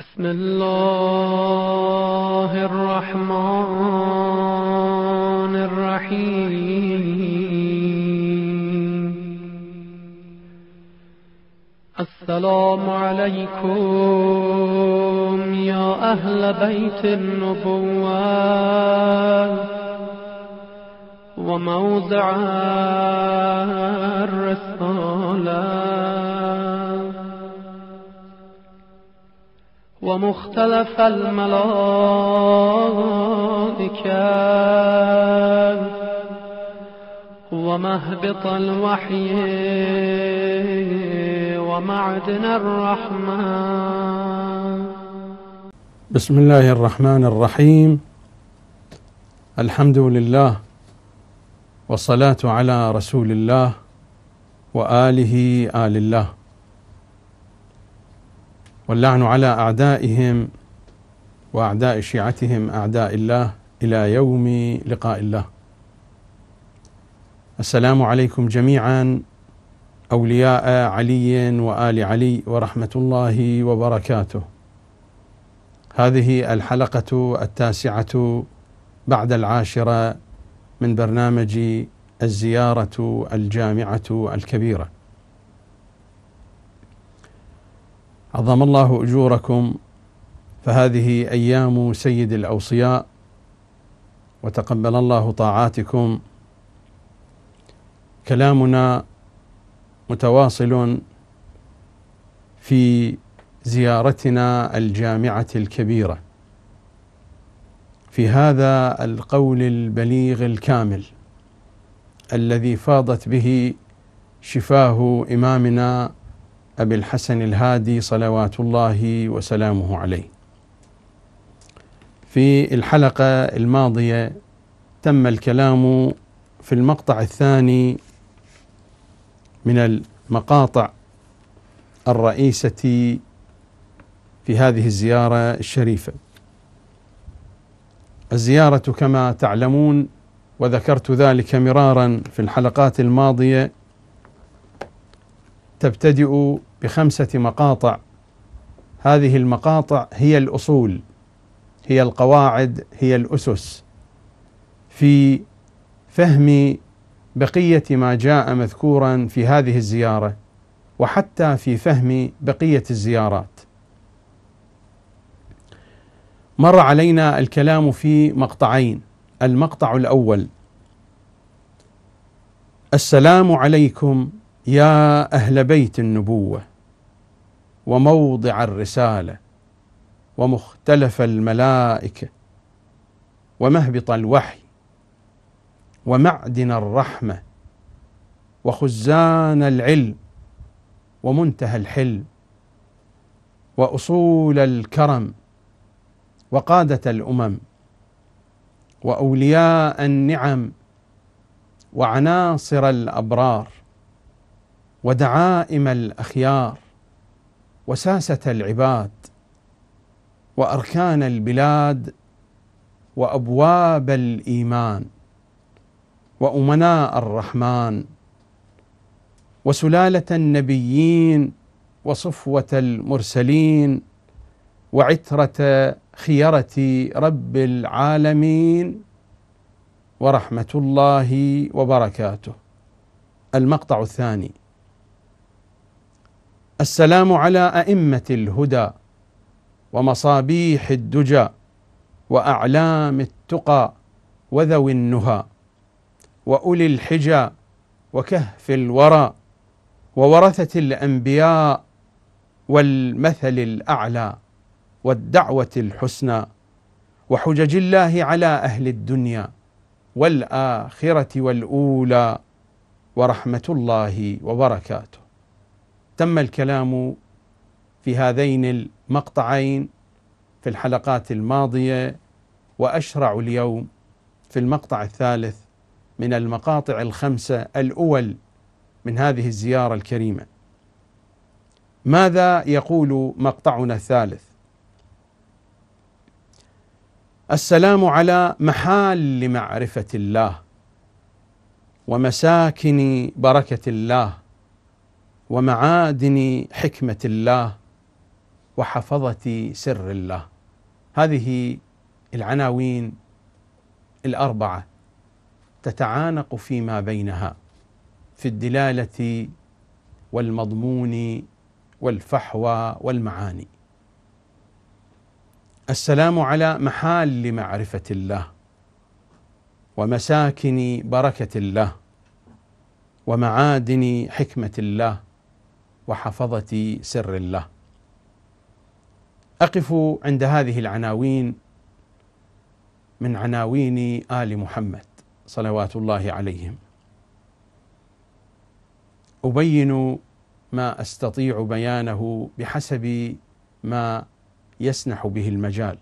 بسم الله الرحمن الرحيم السلام عليكم يا أهل بيت النبوة وموضع الرسالة ومختلف الملائكة ومهبط الوحي ومعدن الرحمن بسم الله الرحمن الرحيم الحمد لله والصلاة على رسول الله وآله آل الله واللعن على أعدائهم وأعداء شيعتهم أعداء الله إلى يوم لقاء الله السلام عليكم جميعا أولياء علي وآل علي ورحمة الله وبركاته هذه الحلقة التاسعة بعد العاشرة من برنامج الزيارة الجامعة الكبيرة عظم الله اجوركم فهذه ايام سيد الاوصياء وتقبل الله طاعاتكم كلامنا متواصل في زيارتنا الجامعه الكبيره في هذا القول البليغ الكامل الذي فاضت به شفاه امامنا أبي الحسن الهادي صلوات الله وسلامه عليه. في الحلقة الماضية تم الكلام في المقطع الثاني من المقاطع الرئيسة في هذه الزيارة الشريفة. الزيارة كما تعلمون وذكرت ذلك مرارا في الحلقات الماضية تبتدئ بخمسة مقاطع هذه المقاطع هي الأصول هي القواعد هي الأسس في فهم بقية ما جاء مذكورا في هذه الزيارة وحتى في فهم بقية الزيارات مر علينا الكلام في مقطعين المقطع الاول السلام عليكم يا اهل بيت النبوه وموضع الرساله ومختلف الملائكه ومهبط الوحي ومعدن الرحمه وخزان العلم ومنتهى الحلم واصول الكرم وقاده الامم واولياء النعم وعناصر الابرار ودعائم الاخيار وساسة العباد وأركان البلاد وأبواب الإيمان وأمناء الرحمن وسلالة النبيين وصفوة المرسلين وعترة خيرة رب العالمين ورحمة الله وبركاته المقطع الثاني السلام على أئمة الهدى ومصابيح الدجى وأعلام التقى وذوي النهى وأولي الحجى وكهف الورى وورثة الأنبياء والمثل الأعلى والدعوة الحسنى وحجج الله على أهل الدنيا والآخرة والأولى ورحمة الله وبركاته تم الكلام في هذين المقطعين في الحلقات الماضيه واشرع اليوم في المقطع الثالث من المقاطع الخمسه الاول من هذه الزياره الكريمه. ماذا يقول مقطعنا الثالث؟ السلام على محال معرفه الله ومساكن بركه الله ومعادن حكمة الله وحفظة سر الله هذه العناوين الأربعة تتعانق فيما بينها في الدلالة والمضمون والفحوى والمعاني السلام على محال معرفة الله ومساكن بركة الله ومعادن حكمة الله وحفظة سر الله. أقف عند هذه العناوين من عناوين آل محمد صلوات الله عليهم. أبين ما أستطيع بيانه بحسب ما يسنح به المجال.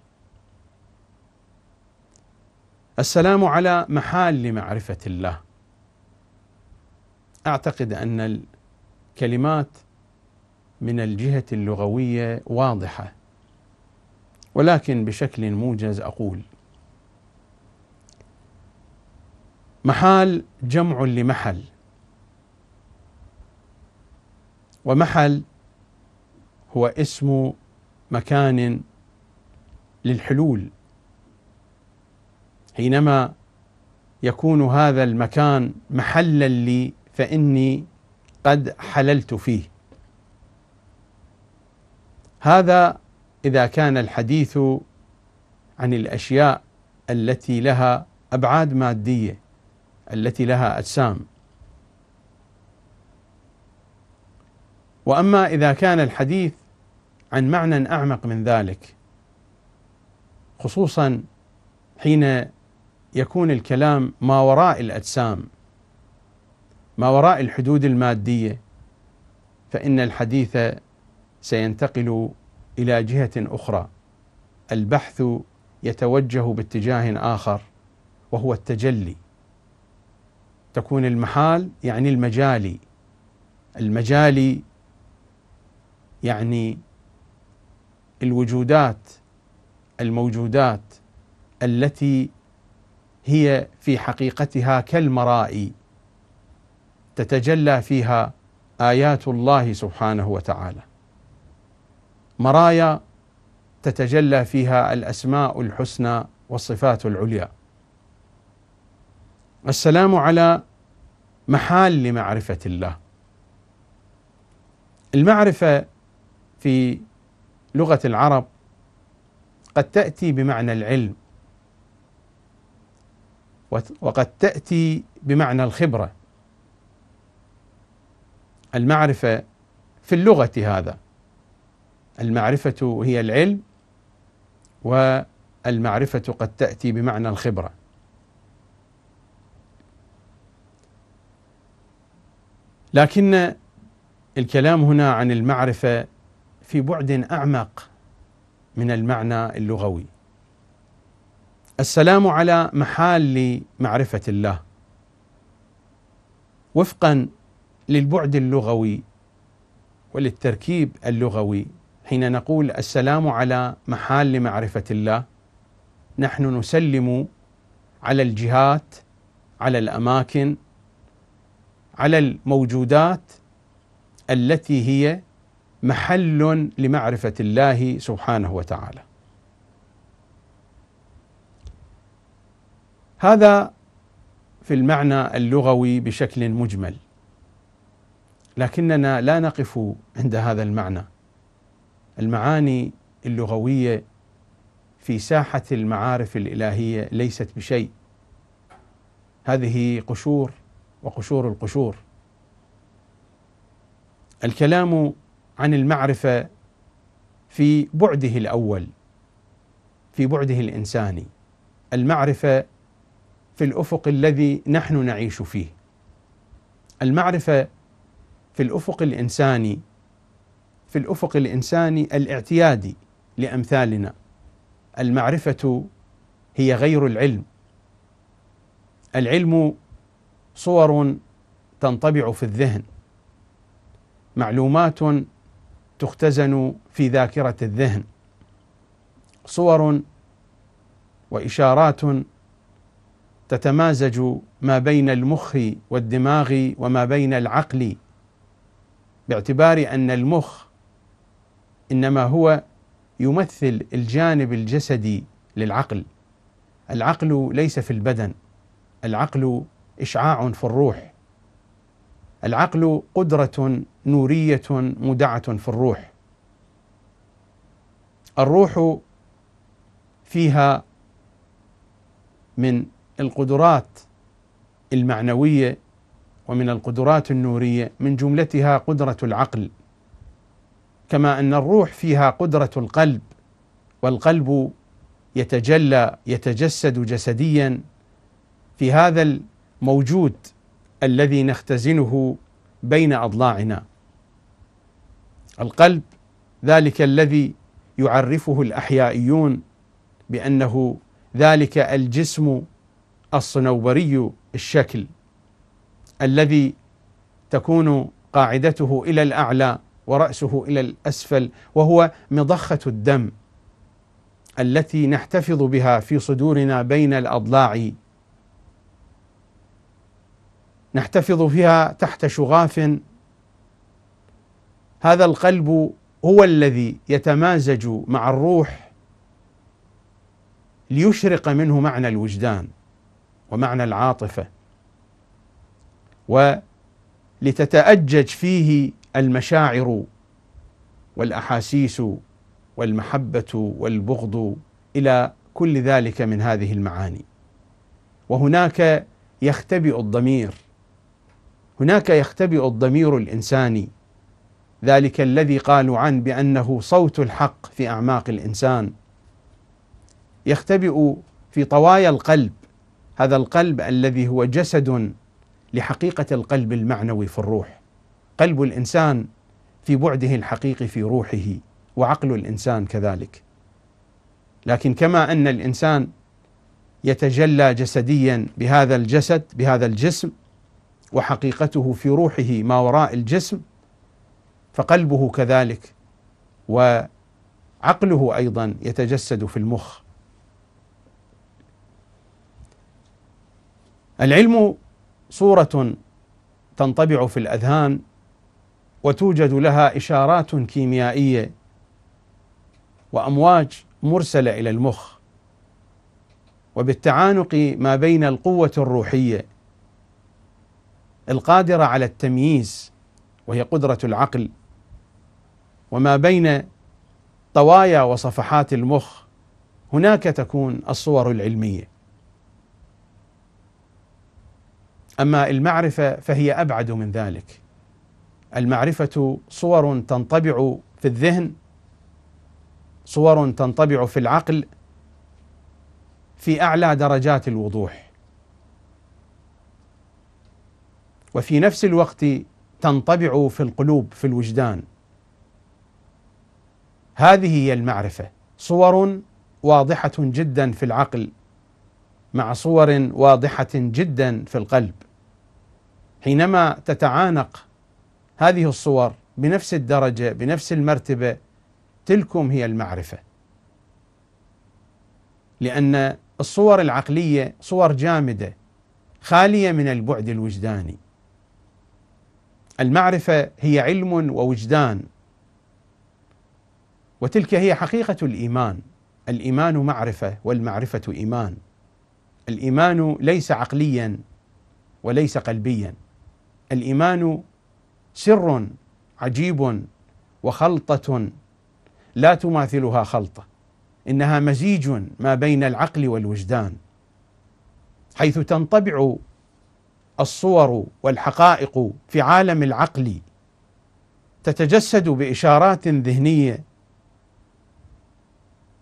السلام على محال معرفة الله. أعتقد أن الكلمات من الجهة اللغوية واضحة ولكن بشكل موجز أقول محال جمع لمحل ومحل هو اسم مكان للحلول حينما يكون هذا المكان محلا لي فاني قد حللت فيه هذا اذا كان الحديث عن الاشياء التي لها ابعاد ماديه التي لها اجسام واما اذا كان الحديث عن معنى اعمق من ذلك خصوصا حين يكون الكلام ما وراء الاجسام ما وراء الحدود الماديه فان الحديث سينتقل الى جهه اخرى البحث يتوجه باتجاه اخر وهو التجلي تكون المحال يعني المجالي المجالي يعني الوجودات الموجودات التي هي في حقيقتها كالمرائي تتجلى فيها ايات الله سبحانه وتعالى مرايا تتجلى فيها الاسماء الحسنى والصفات العليا. السلام على محال لمعرفه الله. المعرفه في لغه العرب قد تاتي بمعنى العلم وقد تاتي بمعنى الخبره. المعرفه في اللغه هذا المعرفة هي العلم والمعرفة قد تأتي بمعنى الخبرة لكن الكلام هنا عن المعرفة في بعد أعمق من المعنى اللغوي السلام على محال معرفة الله وفقا للبعد اللغوي وللتركيب اللغوي حين نقول السلام على محال معرفة الله نحن نسلم على الجهات على الأماكن على الموجودات التي هي محل لمعرفة الله سبحانه وتعالى. هذا في المعنى اللغوي بشكل مجمل، لكننا لا نقف عند هذا المعنى. المعاني اللغويه في ساحه المعارف الالهيه ليست بشيء هذه قشور وقشور القشور الكلام عن المعرفه في بعده الاول في بعده الانساني المعرفه في الافق الذي نحن نعيش فيه المعرفه في الافق الانساني في الافق الانساني الاعتيادي لامثالنا المعرفه هي غير العلم العلم صور تنطبع في الذهن معلومات تختزن في ذاكره الذهن صور واشارات تتمازج ما بين المخ والدماغ وما بين العقل باعتبار ان المخ انما هو يمثل الجانب الجسدي للعقل العقل ليس في البدن العقل اشعاع في الروح العقل قدره نوريه مودعه في الروح الروح فيها من القدرات المعنويه ومن القدرات النوريه من جملتها قدره العقل كما ان الروح فيها قدره القلب والقلب يتجلى يتجسد جسديا في هذا الموجود الذي نختزنه بين اضلاعنا القلب ذلك الذي يعرفه الاحيائيون بانه ذلك الجسم الصنوبري الشكل الذي تكون قاعدته الى الاعلى ورأسه إلى الأسفل وهو مضخة الدم التي نحتفظ بها في صدورنا بين الأضلاع نحتفظ فيها تحت شغاف هذا القلب هو الذي يتمازج مع الروح ليشرق منه معنى الوجدان ومعنى العاطفه ولتتأجج فيه المشاعر والاحاسيس والمحبه والبغض الى كل ذلك من هذه المعاني وهناك يختبئ الضمير هناك يختبئ الضمير الانساني ذلك الذي قالوا عنه بانه صوت الحق في اعماق الانسان يختبئ في طوايا القلب هذا القلب الذي هو جسد لحقيقه القلب المعنوي في الروح قلب الانسان في بعده الحقيقي في روحه وعقل الانسان كذلك لكن كما ان الانسان يتجلى جسديا بهذا الجسد بهذا الجسم وحقيقته في روحه ما وراء الجسم فقلبه كذلك وعقله ايضا يتجسد في المخ العلم صوره تنطبع في الاذهان وتوجد لها اشارات كيميائيه وامواج مرسله الى المخ وبالتعانق ما بين القوه الروحيه القادره على التمييز وهي قدره العقل وما بين طوايا وصفحات المخ هناك تكون الصور العلميه اما المعرفه فهي ابعد من ذلك المعرفة صور تنطبع في الذهن صور تنطبع في العقل في أعلى درجات الوضوح وفي نفس الوقت تنطبع في القلوب في الوجدان هذه هي المعرفة صور واضحة جدا في العقل مع صور واضحة جدا في القلب حينما تتعانق هذه الصور بنفس الدرجه بنفس المرتبه تلكم هي المعرفه لان الصور العقليه صور جامده خاليه من البعد الوجداني المعرفه هي علم ووجدان وتلك هي حقيقه الايمان الايمان معرفه والمعرفه ايمان الايمان ليس عقليا وليس قلبيا الايمان سر عجيب وخلطه لا تماثلها خلطه انها مزيج ما بين العقل والوجدان حيث تنطبع الصور والحقائق في عالم العقل تتجسد باشارات ذهنيه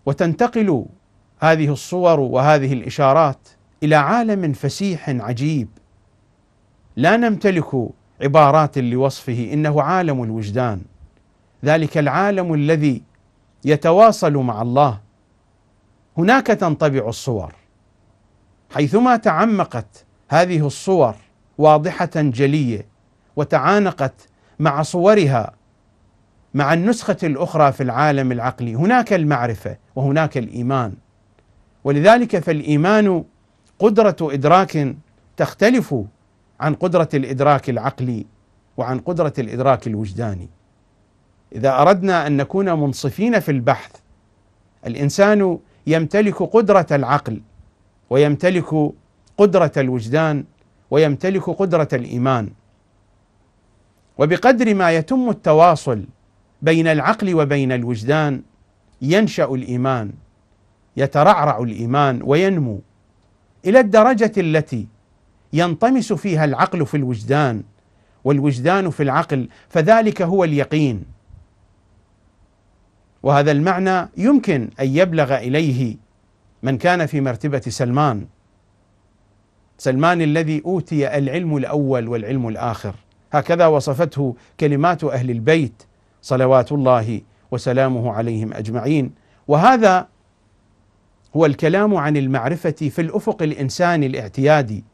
وتنتقل هذه الصور وهذه الاشارات الى عالم فسيح عجيب لا نمتلك عبارات لوصفه انه عالم الوجدان ذلك العالم الذي يتواصل مع الله هناك تنطبع الصور حيثما تعمقت هذه الصور واضحه جليه وتعانقت مع صورها مع النسخه الاخرى في العالم العقلي هناك المعرفه وهناك الايمان ولذلك فالايمان قدره ادراك تختلف عن قدرة الإدراك العقلي وعن قدرة الإدراك الوجداني إذا أردنا أن نكون منصفين في البحث الإنسان يمتلك قدرة العقل ويمتلك قدرة الوجدان ويمتلك قدرة الإيمان وبقدر ما يتم التواصل بين العقل وبين الوجدان ينشا الايمان يترعرع الايمان وينمو الى الدرجه التي ينطمس فيها العقل في الوجدان والوجدان في العقل فذلك هو اليقين وهذا المعنى يمكن ان يبلغ اليه من كان في مرتبه سلمان سلمان الذي اوتي العلم الاول والعلم الاخر هكذا وصفته كلمات اهل البيت صلوات الله وسلامه عليهم اجمعين وهذا هو الكلام عن المعرفه في الافق الانساني الاعتيادي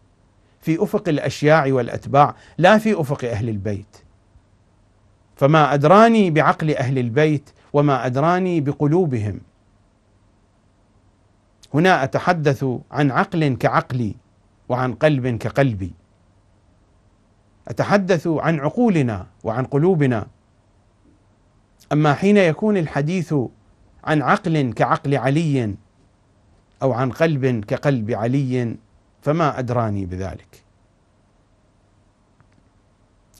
في افق الاشياع والاتباع لا في افق اهل البيت فما ادراني بعقل اهل البيت وما ادراني بقلوبهم هنا اتحدث عن عقل كعقلي وعن قلب كقلبي اتحدث عن عقولنا وعن قلوبنا اما حين يكون الحديث عن عقل كعقل علي او عن قلب كقلب علي فما ادراني بذلك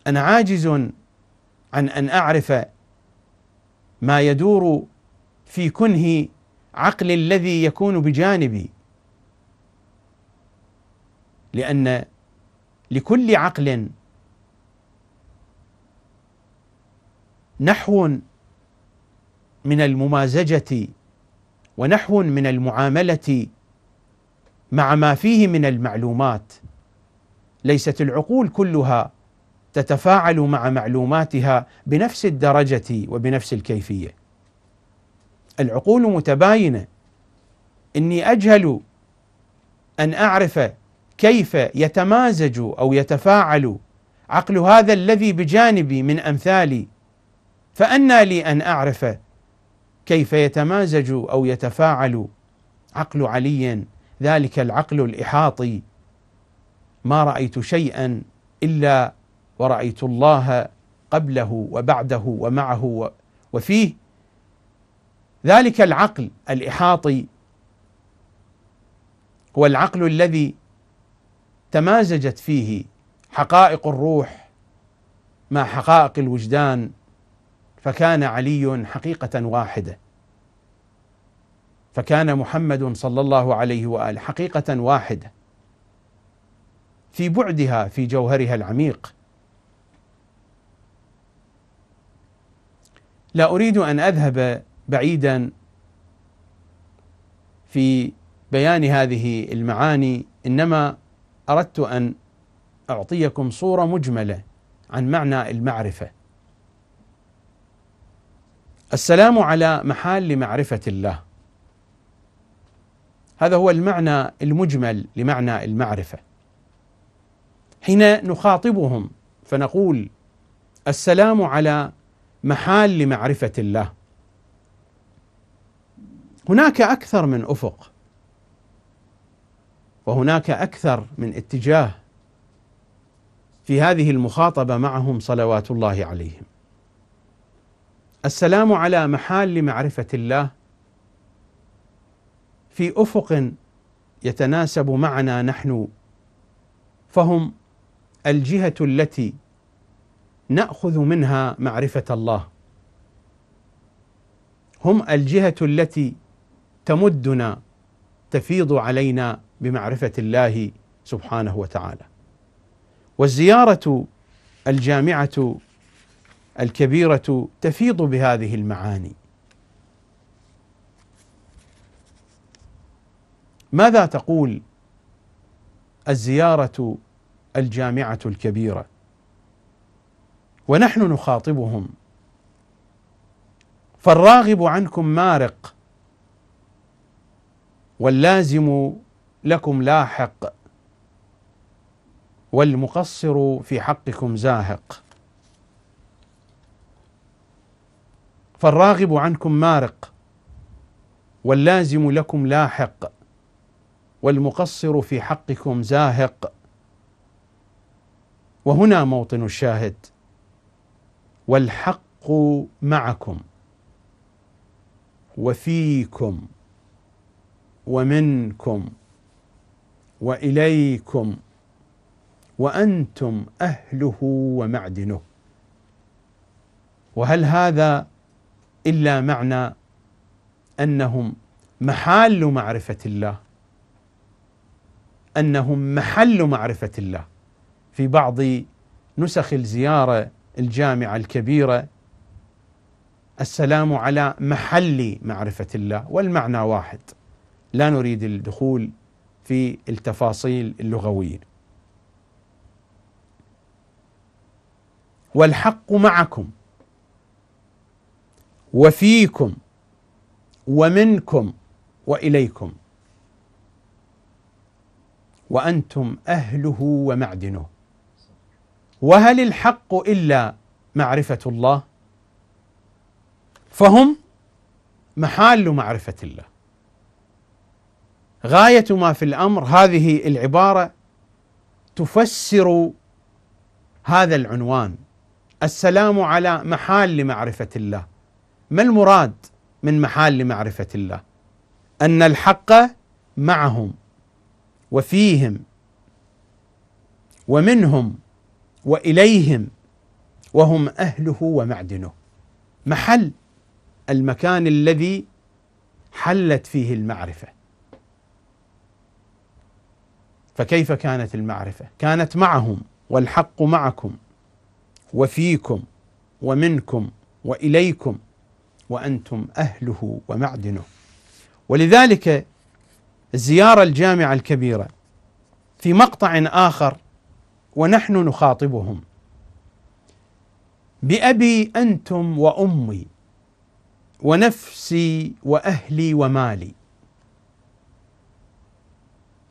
انا عاجز عن ان اعرف ما يدور في كنه عقل الذي يكون بجانبي لان لكل عقل نحو من الممازجه ونحو من المعامله مع ما فيه من المعلومات ليست العقول كلها تتفاعل مع معلوماتها بنفس الدرجه وبنفس الكيفيه العقول متباينه اني اجهل ان اعرف كيف يتمازج او يتفاعل عقل هذا الذي بجانبي من امثالي فانى لي ان اعرف كيف يتمازج او يتفاعل عقل علي ذلك العقل الإحاطي ما رأيت شيئا إلا ورأيت الله قبله وبعده ومعه وفيه ذلك العقل الإحاطي هو العقل الذي تمازجت فيه حقائق الروح مع حقائق الوجدان فكان علي حقيقة واحدة فكان محمد صلى الله عليه واله حقيقه واحده في بعدها في جوهرها العميق لا اريد ان اذهب بعيدا في بيان هذه المعاني انما اردت ان اعطيكم صوره مجمله عن معنى المعرفه السلام على محال لمعرفه الله هذا هو المعنى المجمل لمعنى المعرفه حين نخاطبهم فنقول السلام على محال لمعرفه الله هناك اكثر من افق وهناك اكثر من اتجاه في هذه المخاطبه معهم صلوات الله عليهم السلام على محال لمعرفه الله في افق يتناسب معنا نحن فهم الجهه التي ناخذ منها معرفه الله هم الجهه التي تمدنا تفيض علينا بمعرفه الله سبحانه وتعالى والزياره الجامعه الكبيره تفيض بهذه المعاني ماذا تقول الزيارة الجامعة الكبيرة ونحن نخاطبهم فالراغب عنكم مارق واللازم لكم لاحق والمقصر في حقكم زاهق فالراغب عنكم مارق واللازم لكم لاحق والمقصر في حقكم زاهق وهنا موطن الشاهد والحق معكم وفيكم ومنكم واليكم وانتم اهله ومعدنه وهل هذا الا معنى انهم محال معرفه الله انهم محل معرفه الله في بعض نسخ الزياره الجامعه الكبيره السلام على محل معرفه الله والمعنى واحد لا نريد الدخول في التفاصيل اللغويه والحق معكم وفيكم ومنكم واليكم وأنتم أهله ومعدنه وهل الحق إلا معرفة الله فهم محال معرفة الله غاية ما في الأمر هذه العبارة تفسر هذا العنوان السلام على محال معرفة الله ما المراد من محال معرفة الله أن الحق معهم وفيهم ومنهم واليهم وهم اهله ومعدنه محل المكان الذي حلت فيه المعرفه فكيف كانت المعرفه كانت معهم والحق معكم وفيكم ومنكم واليكم وانتم اهله ومعدنه ولذلك زيارة الجامعة الكبيرة في مقطع آخر ونحن نخاطبهم بأبي أنتم وأمي ونفسي وأهلي ومالي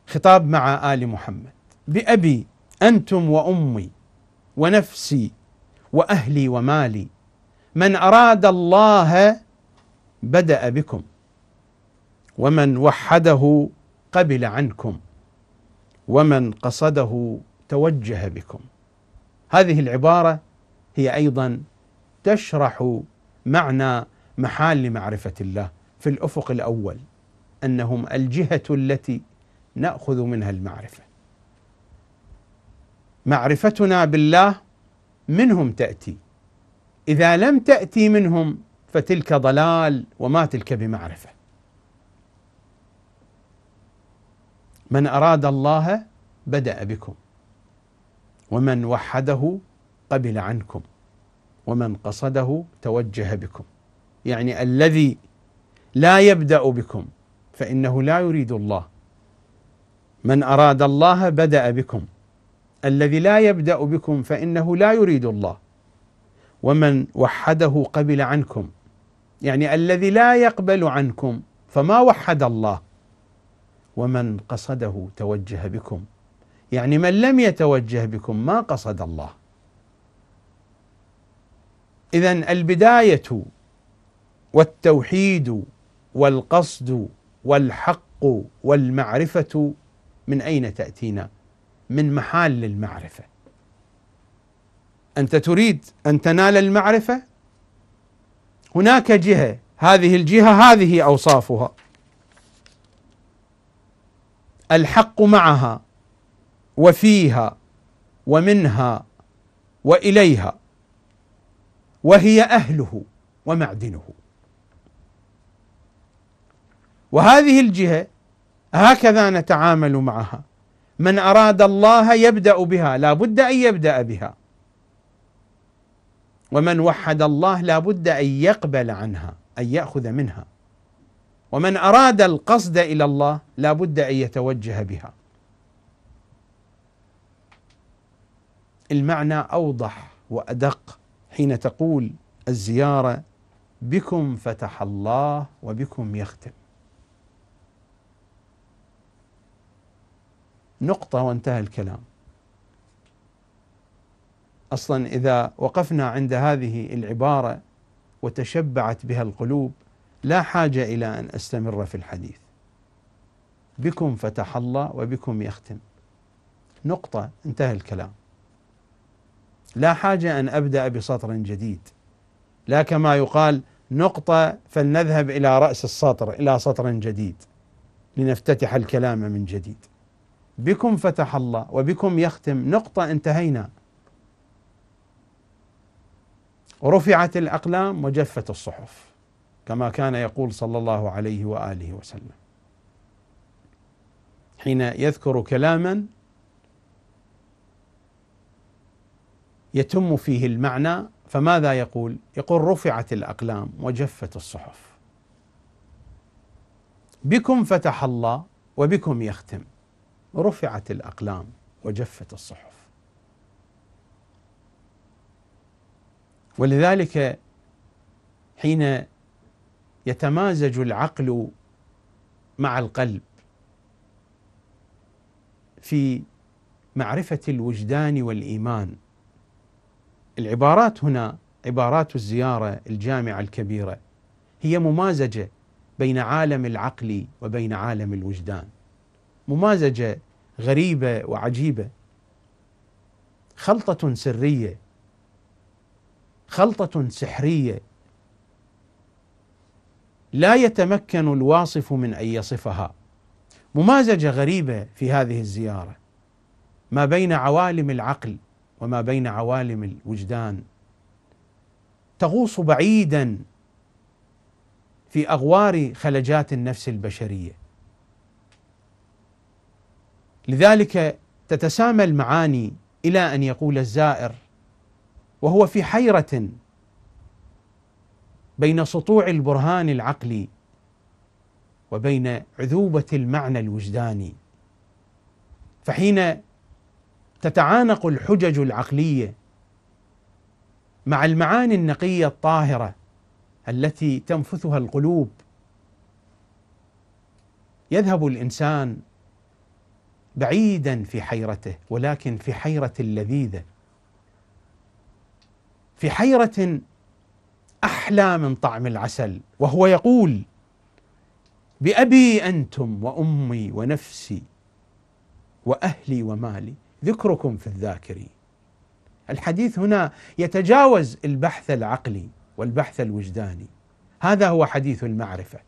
خطاب مع آل محمد بأبي أنتم وأمي ونفسي وأهلي ومالي من أراد الله بدأ بكم ومن وحده قبل عنكم ومن قصده توجه بكم هذه العباره هي ايضا تشرح معنى محال معرفه الله في الافق الاول انهم الجهه التي ناخذ منها المعرفه معرفتنا بالله منهم تاتي اذا لم تاتي منهم فتلك ضلال وما تلك بمعرفه من أراد الله بدأ بكم ومن وحده قبل عنكم ومن قصده توجه بكم يعني الذي لا يبدأ بكم فإنه لا يريد الله من أراد الله بدأ بكم الذي لا يبدأ بكم فإنه لا يريد الله ومن وحده قبل عنكم يعني الذي لا يقبل عنكم فما وحد الله ومن قصده توجه بكم يعني من لم يتوجه بكم ما قصد الله اذا البدايه والتوحيد والقصد والحق والمعرفه من اين تاتينا من محال المعرفه انت تريد ان تنال المعرفه هناك جهه هذه الجهه هذه اوصافها الحق معها وفيها ومنها واليها وهي اهله ومعدنه وهذه الجهه هكذا نتعامل معها من اراد الله يبدا بها لا بد ان يبدا بها ومن وحد الله لا بد ان يقبل عنها ان ياخذ منها ومن أراد القصد إلى الله لا بد أن يتوجه بها المعنى أوضح وأدق حين تقول الزيارة بكم فتح الله وبكم يختم نقطة وانتهى الكلام اصلا اذا وقفنا عند هذه العباره وتشبعت بها القلوب لا حاجة إلى أن أستمر في الحديث بكم فتح الله وبكم يختم نقطة انتهى الكلام لا حاجة أن أبدأ بسطر جديد لا كما يقال نقطة فلنذهب إلى رأس السطر إلى سطر جديد لنفتتح الكلام من جديد بكم فتح الله وبكم يختم نقطة انتهينا رفعت الأقلام وجفت الصحف كما كان يقول صلى الله عليه واله وسلم حين يذكر كلاما يتم فيه المعنى فماذا يقول؟ يقول رفعت الاقلام وجفت الصحف. بكم فتح الله وبكم يختم. رفعت الاقلام وجفت الصحف. ولذلك حين يتمازج العقل مع القلب في معرفه الوجدان والايمان العبارات هنا عبارات الزياره الجامعه الكبيره هي ممازجه بين عالم العقل وبين عالم الوجدان ممازجه غريبه وعجيبه خلطه سريه خلطه سحريه لا يتمكن الواصف من ان يصفها ممازجه غريبه في هذه الزياره ما بين عوالم العقل وما بين عوالم الوجدان تغوص بعيدا في اغوار خلجات النفس البشريه لذلك تتسامى المعاني الى ان يقول الزائر وهو في حيره بين سطوع البرهان العقلي وبين عذوبة المعنى الوجداني فحين تتعانق الحجج العقلية مع المعاني النقية الطاهرة التي تنفثها القلوب يذهب الإنسان بعيدا في حيرته ولكن في حيرة لذيذة في حيرة احلى من طعم العسل وهو يقول بابي انتم وامي ونفسي واهلي ومالي ذكركم في الذاكرين الحديث هنا يتجاوز البحث العقلي والبحث الوجداني هذا هو حديث المعرفه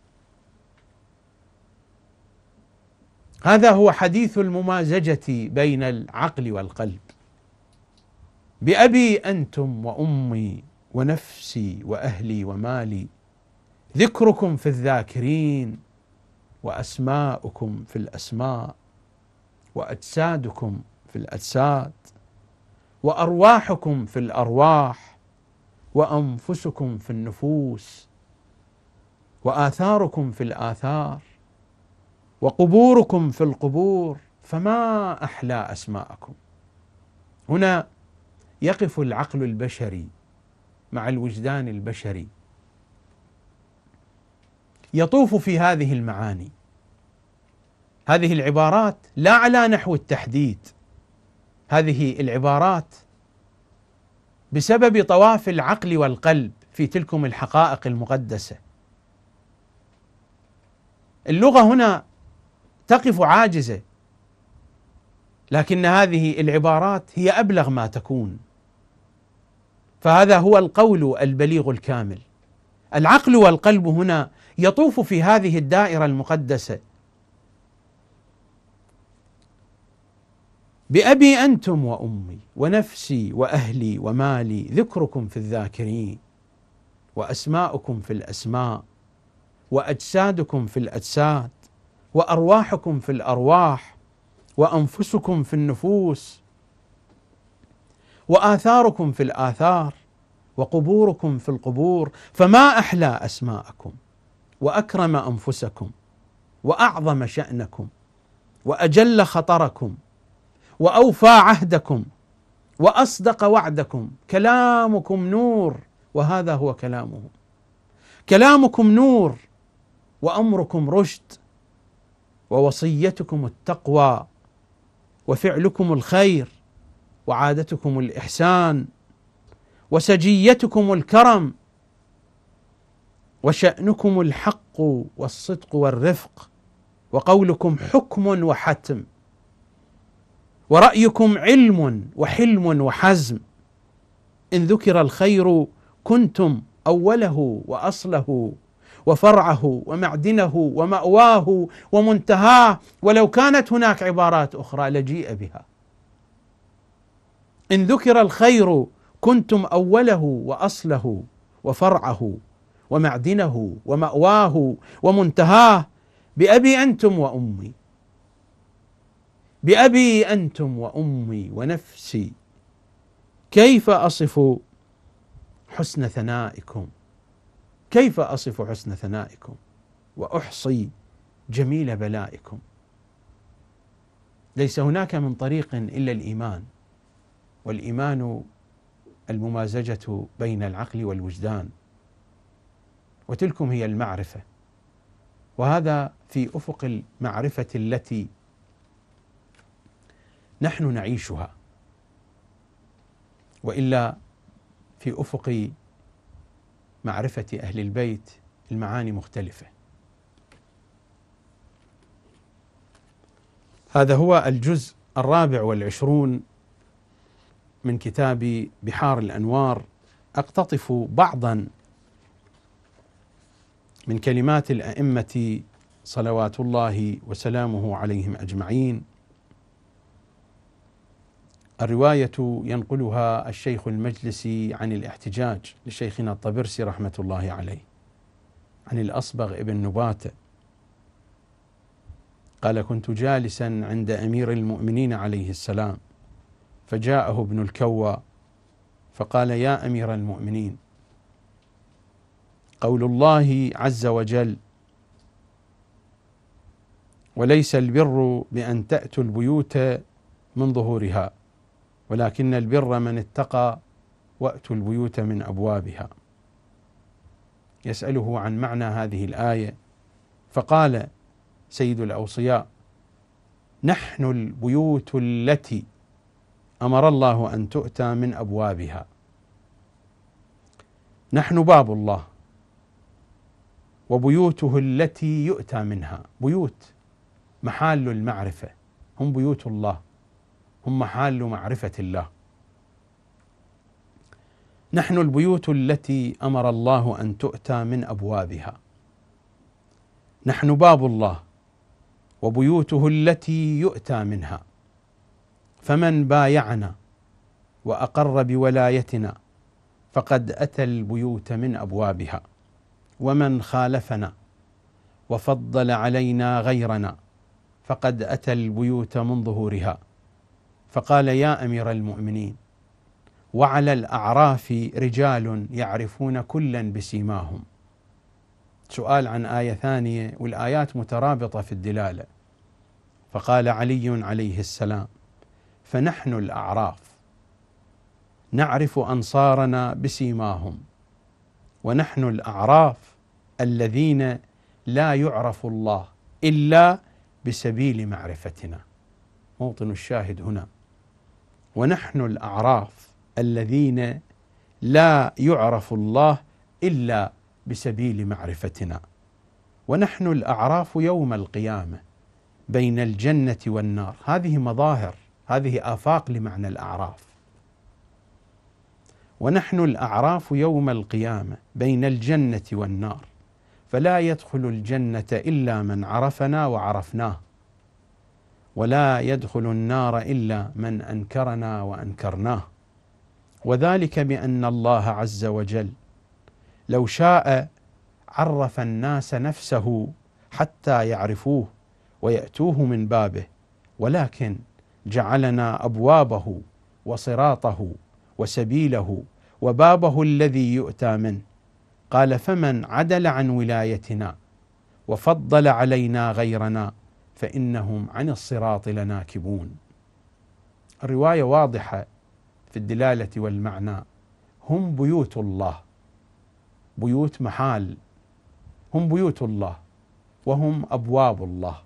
هذا هو حديث الممازجه بين العقل والقلب بابي انتم وامي ونفسي واهلي ومالي ذكركم في الذاكرين واسماؤكم في الاسماء واجسادكم في الاجساد وارواحكم في الارواح وانفسكم في النفوس واثاركم في الاثار وقبوركم في القبور فما احلى اسماءكم هنا يقف العقل البشري مع الوجدان البشري يطوف في هذه المعاني هذه العبارات لا على نحو التحديد هذه العبارات بسبب طواف العقل والقلب في تلكم الحقائق المقدسه اللغه هنا تقف عاجزه لكن هذه العبارات هي ابلغ ما تكون فهذا هو القول البليغ الكامل العقل والقلب هنا يطوف في هذه الدائره المقدسه بأبي أنتم وأمي ونفسي وأهلي ومالي ذكركم في الذاكرين وأسماؤكم في الأسماء وأجسادكم في الأجساد وأرواحكم في الأرواح وأنفسكم في النفوس واثاركم في الاثار وقبوركم في القبور فما احلى اسماءكم واكرم انفسكم واعظم شانكم واجل خطركم واوفى عهدكم واصدق وعدكم كلامكم نور وهذا هو كلامه كلامكم نور وامركم رشد ووصيتكم التقوى وفعلكم الخير وعادتكم الإحسان وسجيتكم الكرم وشأنكم الحق والصدق والرفق وقولكم حكم وحتم ورأيكم علم وحلم وحزم إن ذكر الخير كنتم أوله وأصله وفرعه ومعدنه ومأواه ومنتهاه ولو كانت هناك عبارات أخرى لجيء بها إن ذكر الخير كنتم أوله وأصله وفرعه ومعدنه ومأواه ومنتهاه بأبي أنتم وأمي بأبي أنتم وأمي ونفسي كيف أصف حسن ثنائكم كيف أصف حسن ثنائكم وأحصي جميل بلائكم ليس هناك من طريق إلا الإيمان والايمان الممازجه بين العقل والوجدان وتلكم هي المعرفه وهذا في افق المعرفه التي نحن نعيشها والا في افق معرفه اهل البيت المعاني مختلفه هذا هو الجزء الرابع والعشرون من كتاب بحار الانوار اقتطف بعضا من كلمات الائمه صلوات الله وسلامه عليهم اجمعين الروايه ينقلها الشيخ المجلسي عن الاحتجاج لشيخنا الطبرسي رحمه الله عليه عن الاصبغ ابن نباته قال كنت جالسا عند امير المؤمنين عليه السلام فجاءه ابن الكوى فقال يا امير المؤمنين قول الله عز وجل وليس البر بان تاتوا البيوت من ظهورها ولكن البر من اتقى واتوا البيوت من ابوابها يساله عن معنى هذه الايه فقال سيد الاوصياء نحن البيوت التي امر الله ان تؤتى من ابوابها نحن باب الله وبيوته التي يؤتى منها بيوت محال المعرفه هم بيوت الله هم محال معرفه الله نحن البيوت التي امر الله ان تؤتى من ابوابها نحن باب الله وبيوته التي يؤتى منها فمن بايعنا واقر بولايتنا فقد اتى البيوت من ابوابها ومن خالفنا وفضل علينا غيرنا فقد اتى البيوت من ظهورها فقال يا امير المؤمنين وعلى الاعراف رجال يعرفون كلا بسيماهم سؤال عن ايه ثانيه والايات مترابطه في الدلاله فقال علي عليه السلام فنحن الاعراف نعرف انصارنا بسيماهم ونحن الاعراف الذين لا يعرف الله الا بسبيل معرفتنا موطن الشاهد هنا ونحن الاعراف الذين لا يعرف الله الا بسبيل معرفتنا ونحن الاعراف يوم القيامه بين الجنه والنار هذه مظاهر هذه آفاق لمعنى الأعراف ونحن الأعراف يوم القيامة بين الجنة والنار فلا يدخل الجنة إلا من عرفنا وعرفناه ولا يدخل النار إلا من أنكرنا وأنكرناه وذلك بأن الله عز وجل لو شاء عرف الناس نفسه حتى يعرفوه ويأتوه من بابه ولكن جعلنا ابوابه وصراطه وسبيله وبابه الذي يؤتى منه قال فمن عدل عن ولايتنا وفضل علينا غيرنا فانهم عن الصراط لناكبون الروايه واضحه في الدلاله والمعنى هم بيوت الله بيوت محال هم بيوت الله وهم ابواب الله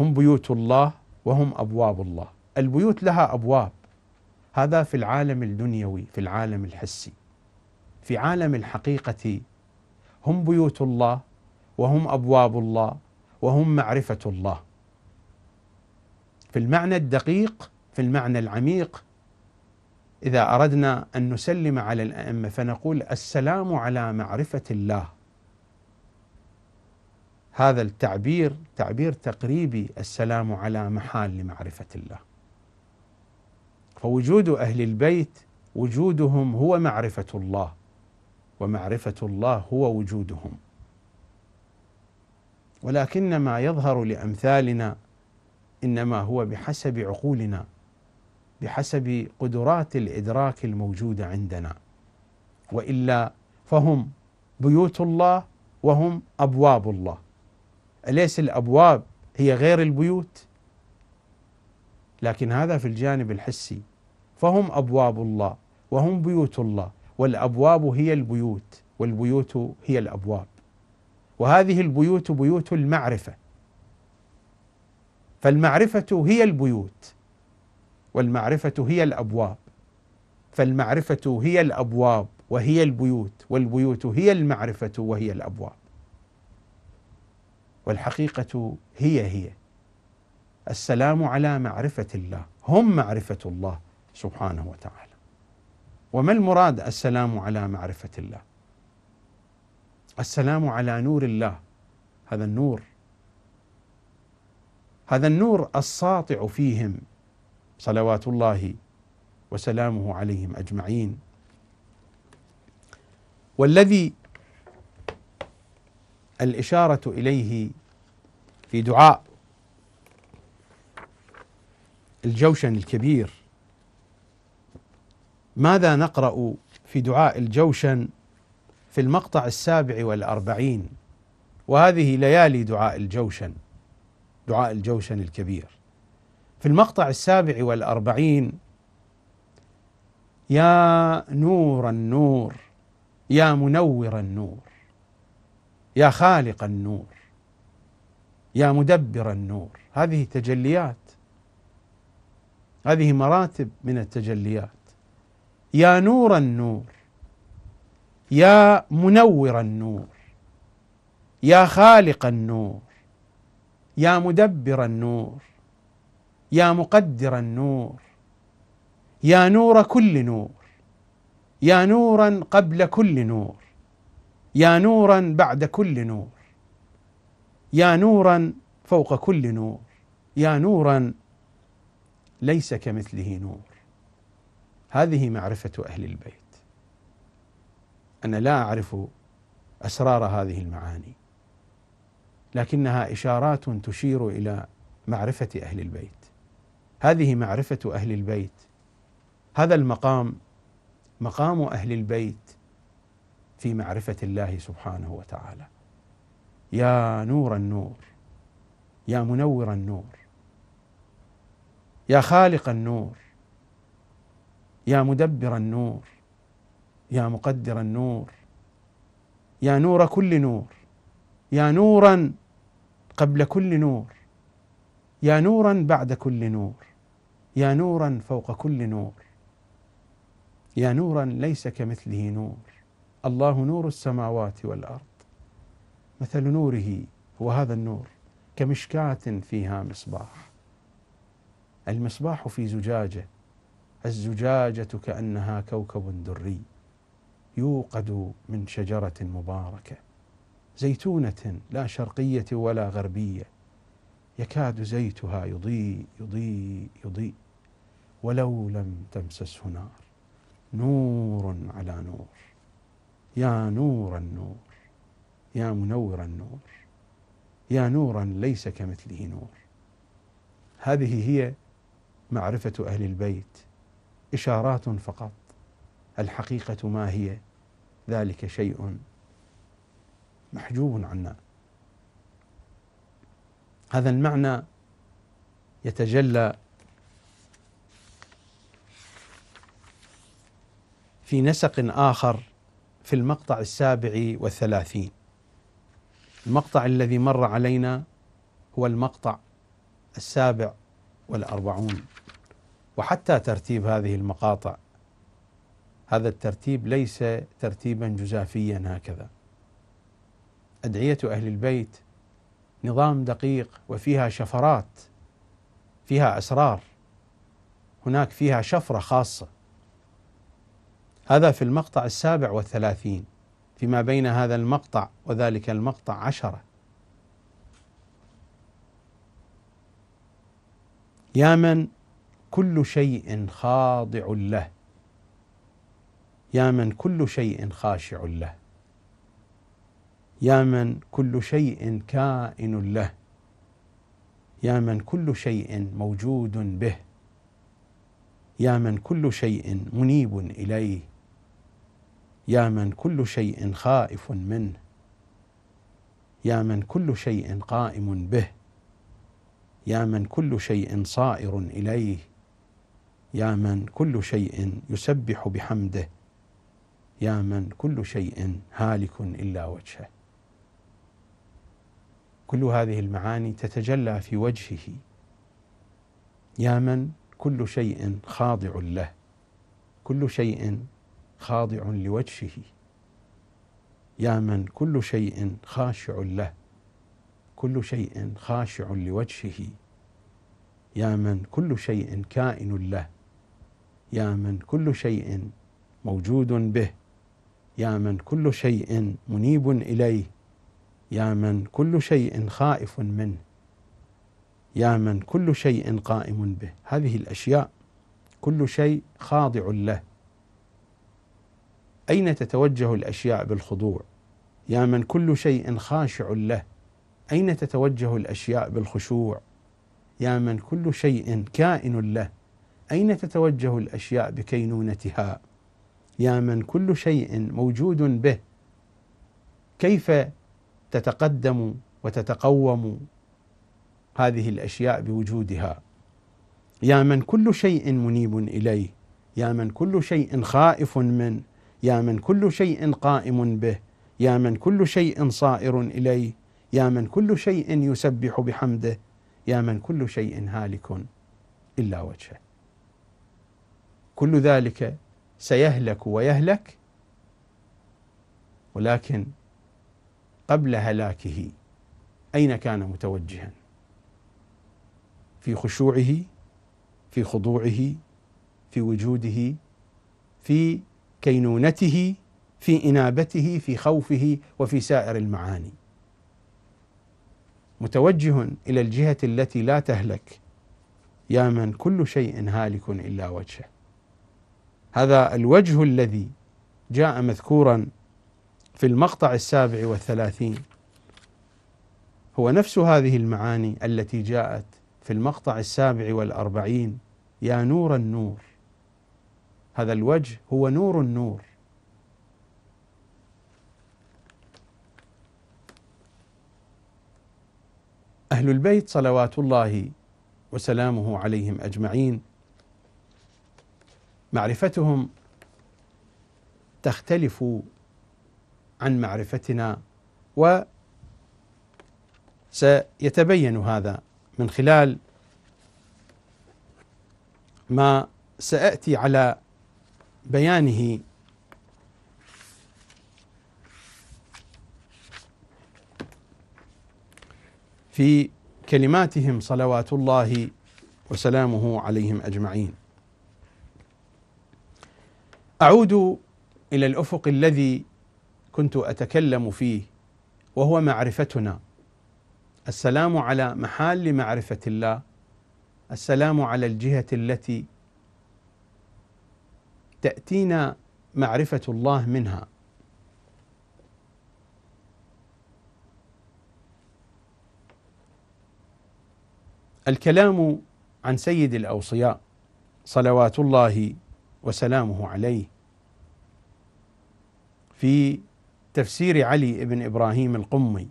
هم بيوت الله وهم ابواب الله البيوت لها ابواب هذا في العالم الدنيوي في العالم الحسي في عالم الحقيقه هم بيوت الله وهم ابواب الله وهم معرفه الله في المعنى الدقيق في المعنى العميق اذا اردنا ان نسلم على الائمه فنقول السلام على معرفه الله هذا التعبير تعبير تقريبي السلام على محال لمعرفه الله. فوجود اهل البيت وجودهم هو معرفه الله ومعرفه الله هو وجودهم. ولكن ما يظهر لامثالنا انما هو بحسب عقولنا بحسب قدرات الادراك الموجوده عندنا والا فهم بيوت الله وهم ابواب الله أليس الأبواب هي غير البيوت لكن هذا في الجانب الحسي فهم أبواب الله وهم بيوت الله والأبواب هي البيوت والبيوت هي الأبواب وهذه البيوت بيوت المعرفة فالمعرفة هي البيوت والمعرفة هي الأبواب فالمعرفة هي الأبواب وهي البيوت والبيوت هي المعرفة وهي الأبواب والحقيقه هي هي السلام على معرفه الله هم معرفه الله سبحانه وتعالى وما المراد السلام على معرفه الله السلام على نور الله هذا النور هذا النور الساطع فيهم صلوات الله وسلامه عليهم اجمعين والذي الإشارة إليه في دعاء الجوشن الكبير ماذا نقرأ في دعاء الجوشن في المقطع السابع والأربعين وهذه ليالي دعاء الجوشن دعاء الجوشن الكبير في المقطع السابع والأربعين يا نور النور يا منور النور يا خالق النور يا مدبر النور هذه تجليات هذه مراتب من التجليات يا نور النور يا منور النور يا خالق النور يا مدبر النور يا مقدر النور يا نور كل نور يا نورا قبل كل نور يا نورا بعد كل نور يا نورا فوق كل نور يا نورا ليس كمثله نور هذه معرفه اهل البيت انا لا اعرف اسرار هذه المعاني لكنها اشارات تشير الى معرفه اهل البيت هذه معرفه اهل البيت هذا المقام مقام اهل البيت في معرفه الله سبحانه وتعالى يا نور النور يا منور النور يا خالق النور يا مدبر النور يا مقدر النور يا نور كل نور يا نورا قبل كل نور يا نورا بعد كل نور يا نورا فوق كل نور يا نورا ليس كمثله نور الله نور السماوات والارض مثل نوره هو هذا النور كمشكاه فيها مصباح المصباح في زجاجه الزجاجه كانها كوكب دري يوقد من شجره مباركه زيتونه لا شرقيه ولا غربيه يكاد زيتها يضيء يضيء يضيء ولو لم تمسسه نار نور على نور يا نور النور يا منور النور يا نورا ليس كمثله نور هذه هي معرفه اهل البيت اشارات فقط الحقيقه ما هي ذلك شيء محجوب عنا هذا المعنى يتجلى في نسق اخر في المقطع السابع والثلاثين المقطع الذي مر علينا هو المقطع السابع والأربعون وحتى ترتيب هذه المقاطع هذا الترتيب ليس ترتيبا جزافيا هكذا أدعية أهل البيت نظام دقيق وفيها شفرات فيها أسرار هناك فيها شفرة خاصة هذا في المقطع السابع والثلاثين فيما بين هذا المقطع وذلك المقطع عشرة يا من كل شيء خاضع له يا من كل شيء خاشع له يا من كل شيء كائن له يا من كل شيء موجود به يا من كل شيء منيب اليه يا من كل شيء خائف منه يا من كل شيء قائم به يا من كل شيء صائر اليه يا من كل شيء يسبح بحمده يا من كل شيء هالك الا وجهه كل هذه المعاني تتجلى في وجهه يا من كل شيء خاضع له كل شيء خاضع لوجهه يا من كل شيء خاشع له كل شيء خاشع لوجهه يا من كل شيء كائن له يا من كل شيء موجود به يا من كل شيء منيب اليه يا من كل شيء خائف منه يا من كل شيء قائم به هذه الاشياء كل شيء خاضع له أين تتوجه الأشياء بالخضوع يا من كل شيء خاشع له أين تتوجه الأشياء بالخشوع يا من كل شيء كائن له أين تتوجه الأشياء بكينونتها يا من كل شيء موجود به كيف تتقدم وتتقوم هذه الاشياء بوجودها يا من كل شيء منيب اليه يا من كل شيء خائف من يا من كل شيء قائم به يا من كل شيء صائر اليه يا من كل شيء يسبح بحمده يا من كل شيء هالك الا وجهه كل ذلك سيهلك ويهلك ولكن قبل هلاكه اين كان متوجها في خشوعه في خضوعه في وجوده في كينونته في انابته في خوفه وفي سائر المعاني متوجه الى الجهه التي لا تهلك يا من كل شيء هالك الا وجهه هذا الوجه الذي جاء مذكورا في المقطع السابع والثلاثين هو نفس هذه المعاني التي جاءت في المقطع السابع والأربعين يا نور النور هذا الوجه هو نور النور أهل البيت صلوات الله وسلامه عليهم أجمعين معرفتهم تختلف عن معرفتنا وسيتبين هذا من خلال ما سأتي على بيانه في كلماتهم صلوات الله وسلامه عليهم اجمعين. اعود الى الافق الذي كنت اتكلم فيه وهو معرفتنا. السلام على محال معرفه الله، السلام على الجهه التي تأتينا معرفة الله منها الكلام عن سيد الأوصياء صلوات الله وسلامه عليه في تفسير علي بن ابراهيم القمي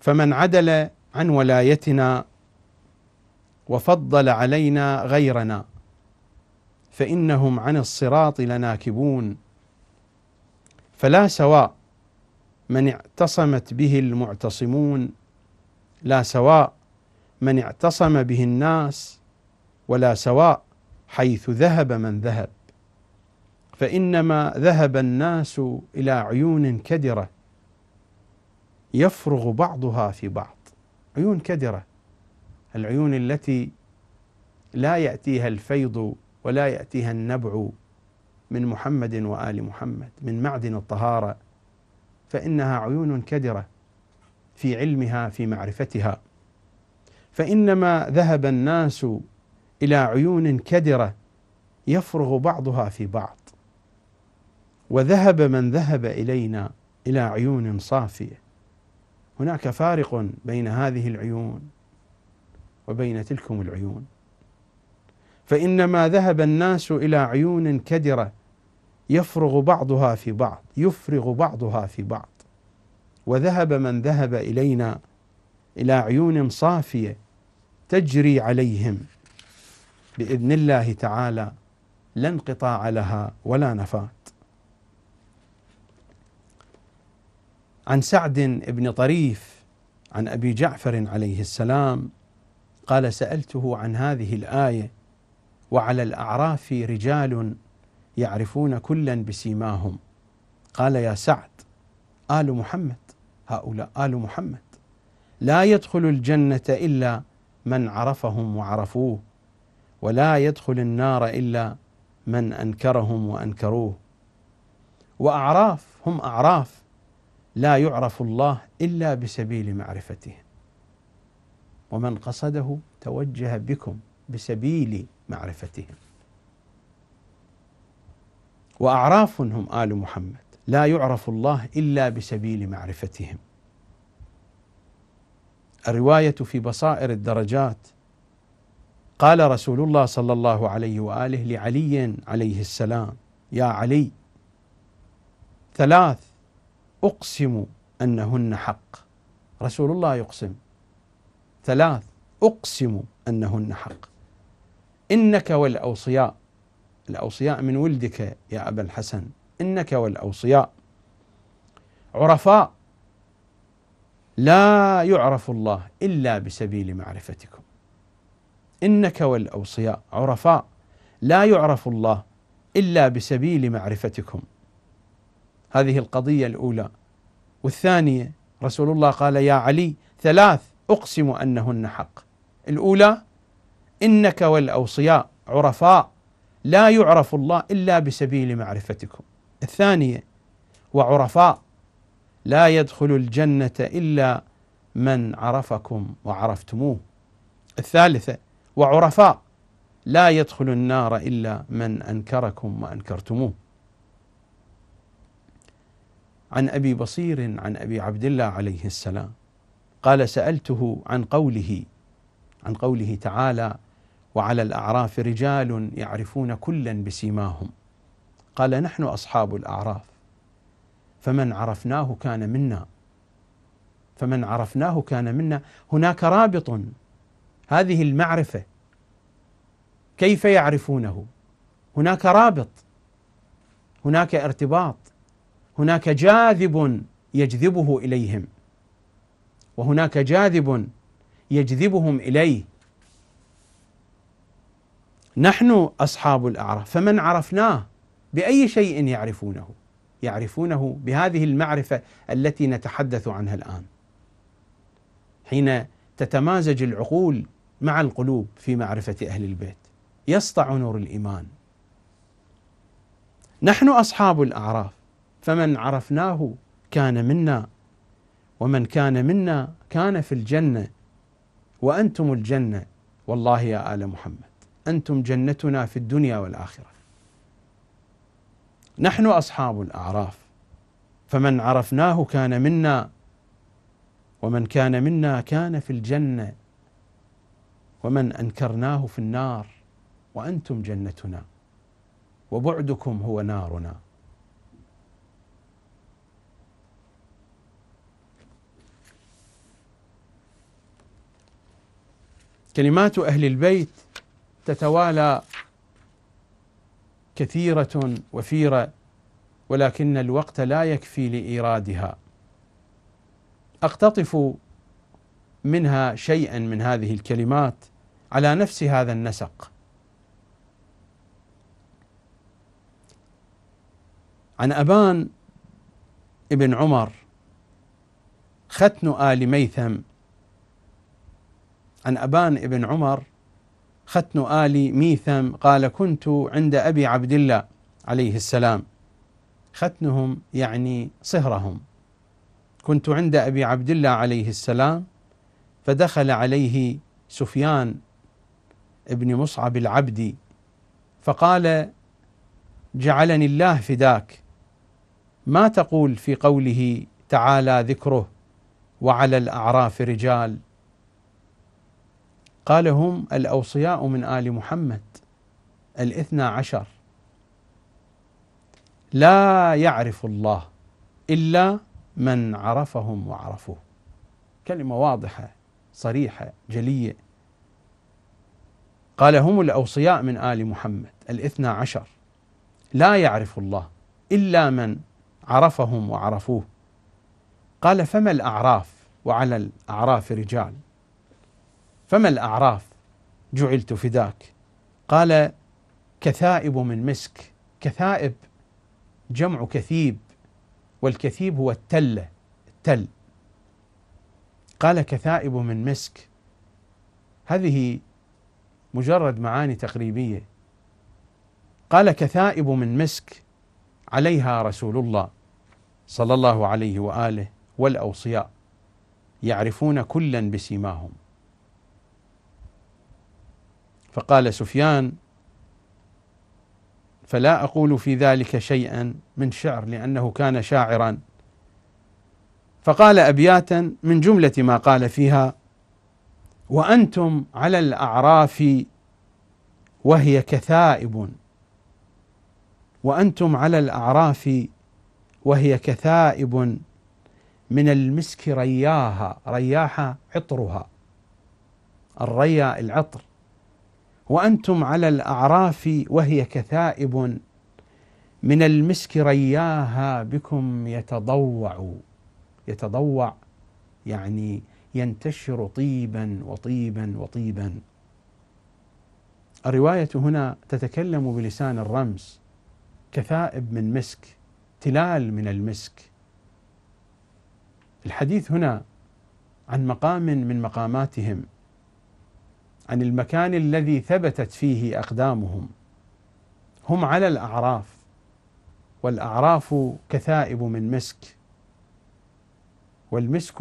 فمن عدل عن ولايتنا وفضل علينا غيرنا فإنهم عن الصراط لناكبون فلا سواء من اعتصمت به المعتصمون لا سواء من اعتصم به الناس ولا سواء حيث ذهب من ذهب فانما ذهب الناس الى عيون كدره يفرغ بعضها في بعض عيون كدره العيون التي لا ياتيها الفيض ولا يأتيها النبع من محمد وآل محمد من معدن الطهارة فإنها عيون كدرة في علمها في معرفتها فإنما ذهب الناس إلى عيون كدرة يفرغ بعضها في بعض وذهب من ذهب إلينا إلى عيون صافية هناك فارق بين هذه العيون وبين تلكم العيون فإنما ذهب الناس إلى عيون كدرة يفرغ بعضها في بعض يفرغ بعضها في بعض وذهب من ذهب إلينا إلى عيون صافية تجري عليهم بإذن الله تعالى لا انقطاع لها ولا نفات عن سعد بن طريف عن أبي جعفر عليه السلام قال سألته عن هذه الآية وعلى الاعراف رجال يعرفون كلا بسيماهم قال يا سعد ال محمد هؤلاء ال محمد لا يدخل الجنه الا من عرفهم وعرفوه ولا يدخل النار الا من انكرهم وانكروه واعراف هم اعراف لا يعرف الله الا بسبيل معرفتهم ومن قصده توجه بكم بسبيل معرفتهم وأعراف هم آل محمد لا يعرف الله إلا بسبيل معرفتهم الرواية في بصائر الدرجات قال رسول الله صلى الله عليه وآله لعلي عليه السلام يا علي ثلاث أقسم أنهن حق رسول الله يقسم ثلاث أقسم أنهن حق إنك والأوصياء الأوصياء من ولدك يا أبا الحسن إنك والأوصياء عرفاء لا يعرف الله إلا بسبيل معرفتكم إنك والأوصياء عرفاء لا يعرف الله إلا بسبيل معرفتكم هذه القضية الأولى والثانية رسول الله قال يا علي ثلاث أقسم أنهن حق الأولى إنك والأوصياء عرفاء لا يعرف الله إلا بسبيل معرفتكم الثانية وعرفاء لا يدخل الجنة إلا من عرفكم وعرفتموه الثالثة وعرفاء لا يدخل النار إلا من أنكركم وأنكرتموه عن أبي بصير عن أبي عبد الله عليه السلام قال سألته عن قوله عن قوله تعالى وعلى الاعراف رجال يعرفون كلا بسيماهم قال نحن اصحاب الاعراف فمن عرفناه كان منا فمن عرفناه كان منا هناك رابط هذه المعرفه كيف يعرفونه هناك رابط هناك ارتباط هناك جاذب يجذبه اليهم وهناك جاذب يجذبهم اليه نحن أصحاب الأعراف فمن عرفناه بأي شيء يعرفونه يعرفونه بهذه المعرفة التي نتحدث عنها الآن حين تتمازج العقول مع القلوب في معرفة أهل البيت يسطع نور الإيمان نحن أصحاب الأعراف فمن عرفناه كان منا ومن كان منا كان في الجنة وأنتم الجنة والله يا آل محمد أنتم جنتنا في الدنيا والآخرة نحن أصحاب الأعراف فمن عرفناه كان منا ومن كان منا كان في الجنة ومن أنكرناه في النار وأنتم جنتنا وبعدكم هو نارنا كلمات أهل البيت تتوالى كثيرة وفيرة ولكن الوقت لا يكفي لإيرادها أقتطف منها شيئا من هذه الكلمات على نفس هذا النسق عن أبان ابن عمر ختن آل ميثم عن أبان ابن عمر ختن آل ميثم قال كنت عند أبي عبد الله عليه السلام ختنهم يعني صهرهم كنت عند أبي عبد الله عليه السلام فدخل عليه سفيان ابن مصعب العبدي فقال جعلني الله فداك ما تقول في قوله تعالى ذكره وعلى الأعراف رجال قال هم الأوصياء من آل محمد الاثنى عشر لا يعرف الله إلا من عرفهم وعرفوه كلمة واضحة صريحة جلية قال هم الأوصياء من آل محمد الاثنى عشر لا يعرف الله إلا من عرفهم وعرفوه قال فما الأعراف وعلى الأعراف رجال فما الأعراف جعلت فداك قال كثائب من مسك كثائب جمع كثيب والكثيب هو التلة التل قال كثائب من مسك هذه مجرد معاني تقريبية قال كثائب من مسك عليها رسول الله صلى الله عليه وآله والأوصياء يعرفون كلا بسيماهم فقال سفيان فلا اقول في ذلك شيئا من شعر لانه كان شاعرا فقال ابياتا من جمله ما قال فيها وانتم على الاعراف وهي كثائب وانتم على الاعراف وهي كثائب من المسك رياها رياحة عطرها الريا العطر وأنتم على الأعراف وهي كثائب من المسك رياها بكم يتضوع يتضوع يعني ينتشر طيبا وطيبا وطيبا الرواية هنا تتكلم بلسان الرمز كثائب من مسك تلال من المسك الحديث هنا عن مقام من مقاماتهم عن المكان الذي ثبتت فيه اقدامهم هم على الاعراف والاعراف كثائب من مسك والمسك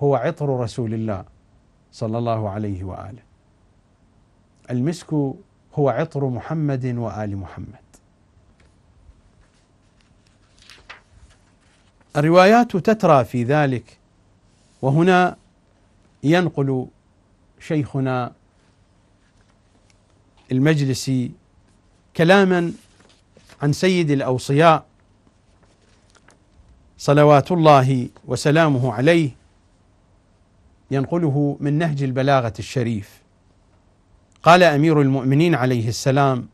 هو عطر رسول الله صلى الله عليه واله المسك هو عطر محمد وال محمد الروايات تترى في ذلك وهنا ينقل شيخنا المجلسي كلاما عن سيد الاوصياء صلوات الله وسلامه عليه ينقله من نهج البلاغه الشريف قال امير المؤمنين عليه السلام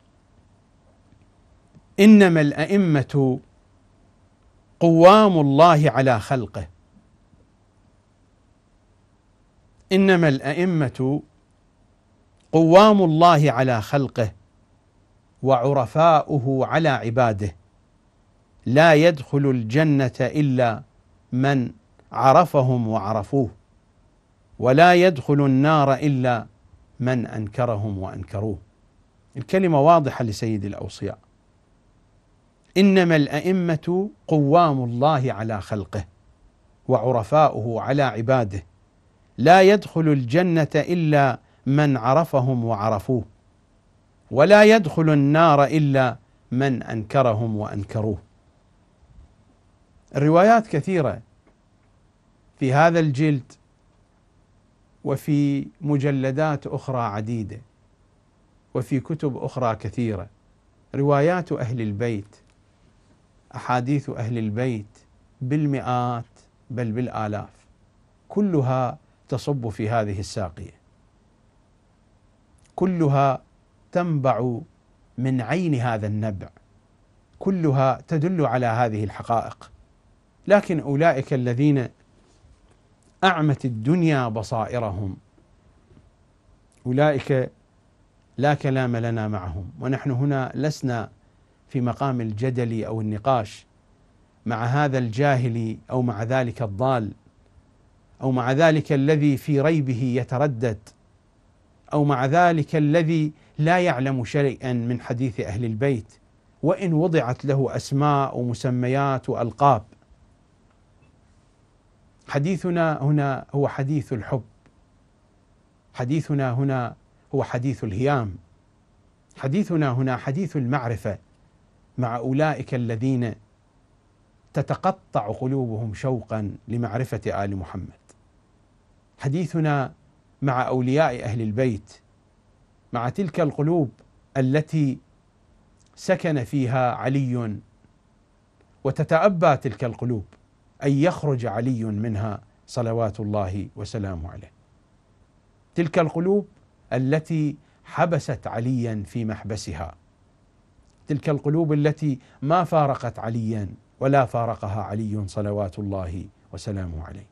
انما الائمه قوام الله على خلقه انما الائمه قوام الله على خلقه وعرفاؤه على عباده لا يدخل الجنه الا من عرفهم وعرفوه ولا يدخل النار الا من انكرهم وانكروه الكلمه واضحه لسيد الاوصياء انما الائمه قوام الله على خلقه وعرفاؤه على عباده لا يدخل الجنه الا من عرفهم وعرفوه ولا يدخل النار الا من انكرهم وانكروه الروايات كثيره في هذا الجلد وفي مجلدات اخرى عديده وفي كتب اخرى كثيره روايات اهل البيت احاديث اهل البيت بالمئات بل بالالاف كلها تصب في هذه الساقيه كلها تنبع من عين هذا النبع كلها تدل على هذه الحقائق لكن اولئك الذين اعمت الدنيا بصائرهم اولئك لا كلام لنا معهم ونحن هنا لسنا في مقام الجدل او النقاش مع هذا الجاهل او مع ذلك الضال او مع ذلك الذي في ريبه يتردد أو مع ذلك الذي لا يعلم شيئا من حديث أهل البيت وإن وضعت له أسماء ومسميات وألقاب حديثنا هنا هو حديث الحب حديثنا هنا هو حديث الهيام حديثنا هنا حديث المعرفه مع اولئك الذين تتقطع قلوبهم شوقا لمعرفه ال محمد حديثنا مع اولياء اهل البيت مع تلك القلوب التي سكن فيها علي وتتأبى تلك القلوب أن يخرج علي منها صلوات الله وسلامه عليه. تلك القلوب التي حبست عليا في محبسها. تلك القلوب التي ما فارقت عليا ولا فارقها علي صلوات الله وسلامه عليه.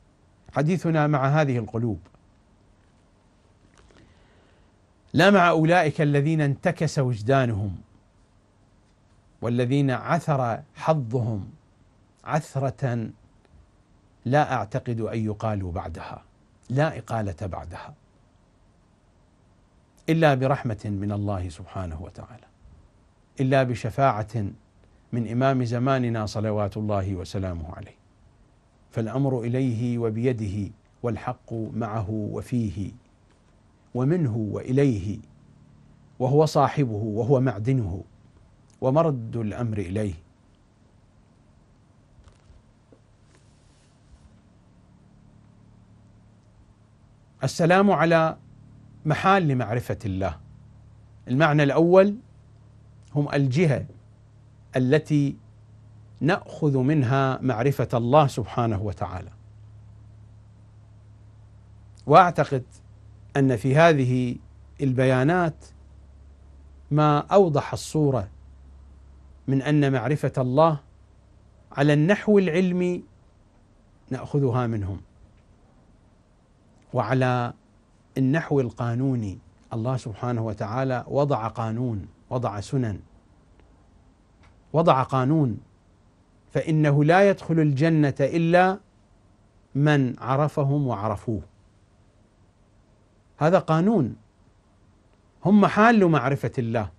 حديثنا مع هذه القلوب لا مع أولئك الذين انتكس وجدانهم والذين عثر حظهم عثرة لا أعتقد أن يقالوا بعدها لا إقالة بعدها إلا برحمة من الله سبحانه وتعالى إلا بشفاعة من إمام زماننا صلوات الله وسلامه عليه فالأمر إليه وبيده والحق معه وفيه ومنه واليه وهو صاحبه وهو معدنه ومرد الامر اليه السلام على محال لمعرفه الله المعنى الاول هم الجهه التي ناخذ منها معرفه الله سبحانه وتعالى واعتقد ان في هذه البيانات ما اوضح الصوره من ان معرفه الله على النحو العلمي ناخذها منهم وعلى النحو القانوني الله سبحانه وتعالى وضع قانون وضع سنن وضع قانون فانه لا يدخل الجنه الا من عرفهم وعرفوه هذا قانون هم محال معرفة الله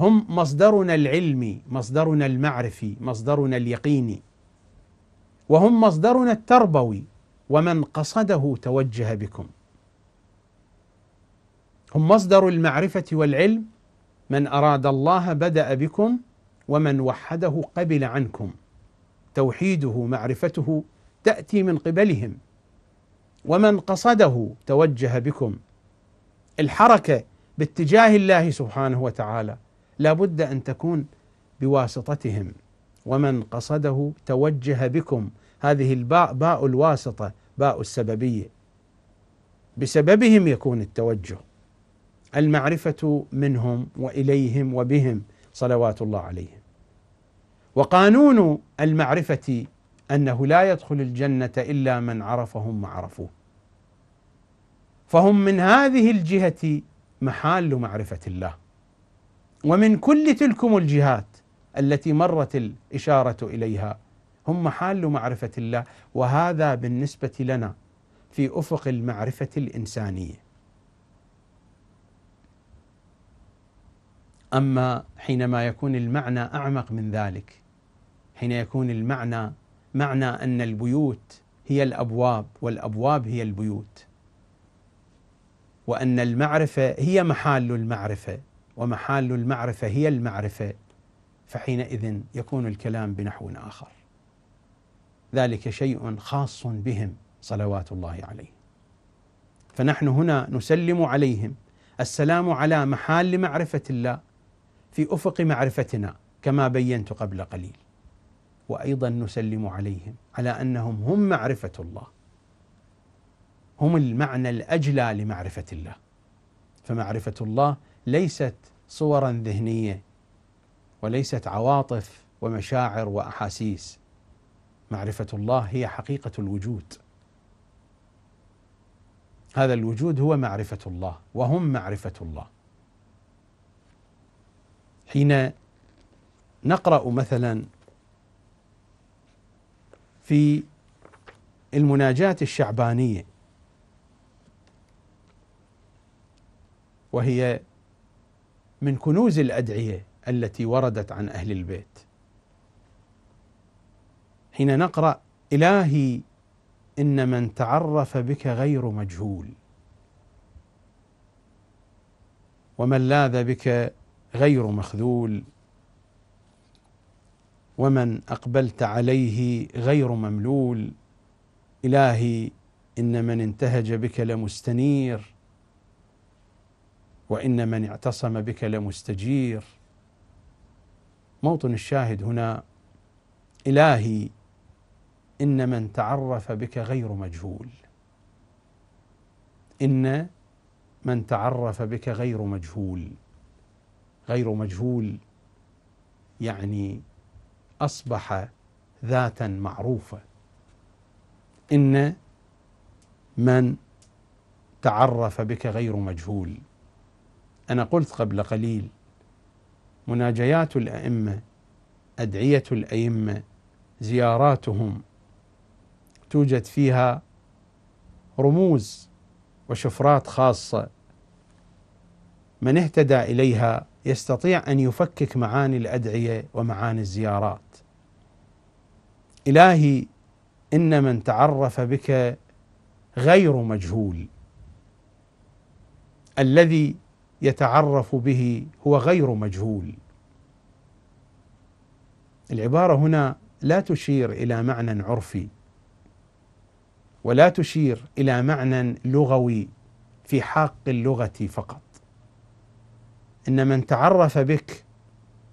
هم مصدرنا العلمي مصدرنا المعرفي مصدرنا اليقيني وهم مصدرنا التربوي ومن قصده توجه بكم هم مصدر المعرفة والعلم من أراد الله بدأ بكم ومن وحده قبل عنكم توحيده معرفته تأتي من قبلهم ومن قصده توجه بكم الحركه باتجاه الله سبحانه وتعالى لابد ان تكون بواسطتهم ومن قصده توجه بكم هذه الباء باء الواسطه باء السببيه بسببهم يكون التوجه المعرفه منهم واليهم وبهم صلوات الله عليهم وقانون المعرفه انه لا يدخل الجنه الا من عرفهم وعرفوه فهم من هذه الجهة محال معرفة الله ومن كل تلكم الجهات التي مرت الإشارة إليها هم محال معرفة الله وهذا بالنسبة لنا في أفق المعرفة الإنسانية أما حينما يكون المعنى أعمق من ذلك حين يكون المعنى معنى أن البيوت هي الأبواب والأبواب هي البيوت وأن المعرفة هي محال المعرفة ومحال المعرفة هي المعرفة فحينئذ يكون الكلام بنحو آخر ذلك شيء خاص بهم صلوات الله عليه فنحن هنا نسلم عليهم السلام على محال معرفة الله في أفق معرفتنا كما بينت قبل قليل وأيضا نسلم عليهم على أنهم هم معرفة الله هم المعنى الاجلى لمعرفه الله فمعرفه الله ليست صورا ذهنيه وليست عواطف ومشاعر واحاسيس معرفه الله هي حقيقه الوجود هذا الوجود هو معرفه الله وهم معرفه الله حين نقرا مثلا في المناجاة الشعبانية وهي من كنوز الادعيه التي وردت عن اهل البيت حين نقرا الهي ان من تعرف بك غير مجهول ومن لاذ بك غير مخذول ومن اقبلت عليه غير مملول الهي ان من انتهج بك لمستنير وإن من اعتصم بك لمستجير موطن الشاهد هنا إلهي إن من تعرف بك غير مجهول إن من تعرف بك غير مجهول غير مجهول يعني أصبح ذاتا معروفة إن من تعرف بك غير مجهول أنا قلت قبل قليل مناجيات الأئمة أدعية الأئمة زياراتهم توجد فيها رموز وشفرات خاصة من اهتدى إليها يستطيع أن يفكك معاني الأدعية ومعاني الزيارات إلهي إن من تعرف بك غير مجهول الذي يتعرف به هو غير مجهول العباره هنا لا تشير الى معنى عرفي ولا تشير الى معنى لغوي في حق اللغه فقط ان من تعرف بك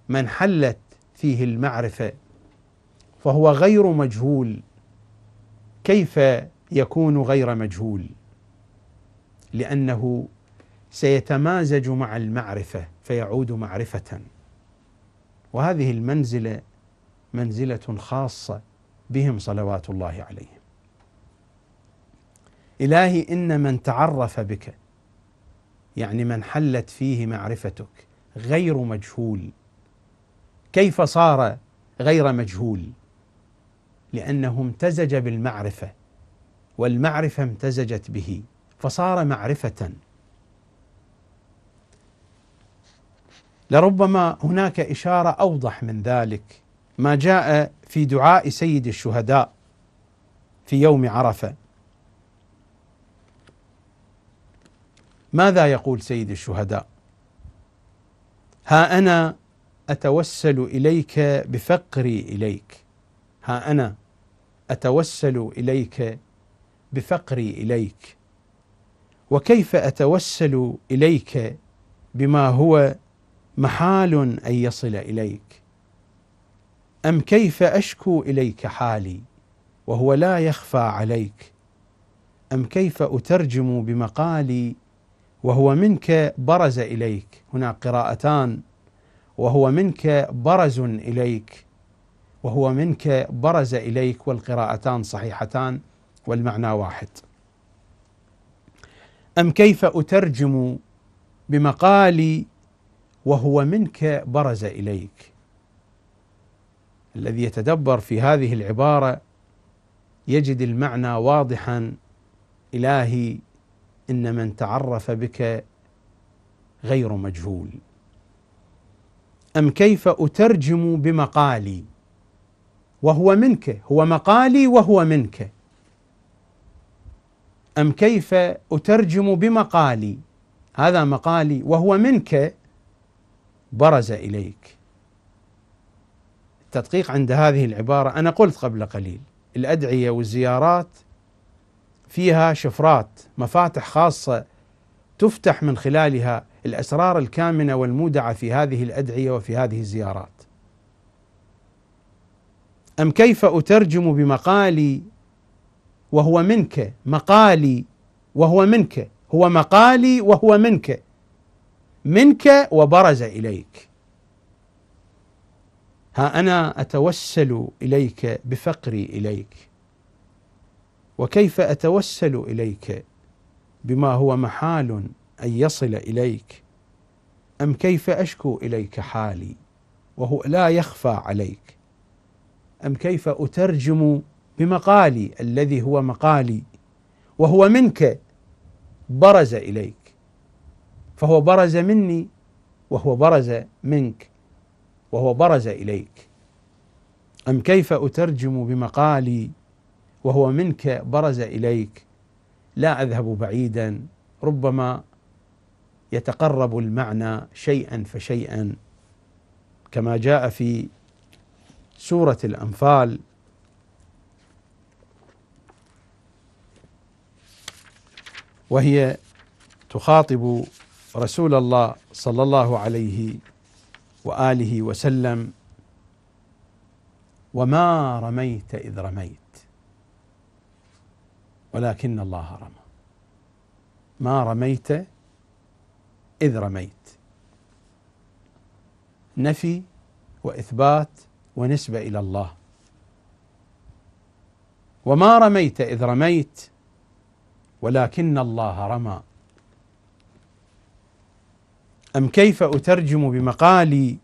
من حلت فيه المعرفه فهو غير مجهول كيف يكون غير مجهول لانه سيتمازج مع المعرفه فيعود معرفه وهذه المنزله منزله خاصه بهم صلوات الله عليهم الهي ان من تعرف بك يعني من حلت فيه معرفتك غير مجهول كيف صار غير مجهول لانه امتزج بالمعرفه والمعرفه امتزجت به فصار معرفه لربما هناك اشاره اوضح من ذلك ما جاء في دعاء سيد الشهداء في يوم عرفه ماذا يقول سيد الشهداء ها انا اتوسل اليك بفقري اليك ها انا اتوسل اليك بفقري اليك وكيف اتوسل اليك بما هو محال ان يصل اليك ام كيف اشكو اليك حالي وهو لا يخفى عليك ام كيف اترجم بمقالي وهو منك برز اليك هنا قراءتان وهو منك برز اليك وهو منك برز اليك والقراءتان صحيحتان والمعنى واحد ام كيف اترجم بمقالي وهو منك برز اليك الذي يتدبر في هذه العباره يجد المعنى واضحا الهي ان من تعرف بك غير مجهول ام كيف اترجم بمقالي وهو منك هو مقالي وهو منك ام كيف اترجم بمقالي هذا مقالي وهو منك برز اليك التدقيق عند هذه العباره انا قلت قبل قليل الادعيه والزيارات فيها شفرات مفاتح خاصه تفتح من خلالها الاسرار الكامنه والمودعه في هذه الادعيه وفي هذه الزيارات. ام كيف اترجم بمقالي وهو منك مقالي وهو منك هو مقالي وهو منك منك وبرز اليك ها انا اتوسل اليك بفقري اليك وكيف اتوسل اليك بما هو محال ان يصل اليك ام كيف اشكو اليك حالي وهو لا يخفى عليك ام كيف اترجم بمقالي الذي هو مقالي وهو منك برز اليك فهو برز مني وهو برز منك وهو برز اليك ام كيف اترجم بمقالي وهو منك برز اليك لا اذهب بعيدا ربما يتقرب المعنى شيئا فشيئا كما جاء في سوره الانفال وهي تخاطب رسول الله صلى الله عليه واله وسلم وما رميت اذ رميت ولكن الله رمى ما رميت اذ رميت نفي واثبات ونسبه الى الله وما رميت اذ رميت ولكن الله رمى أم كيف أترجم بمقالي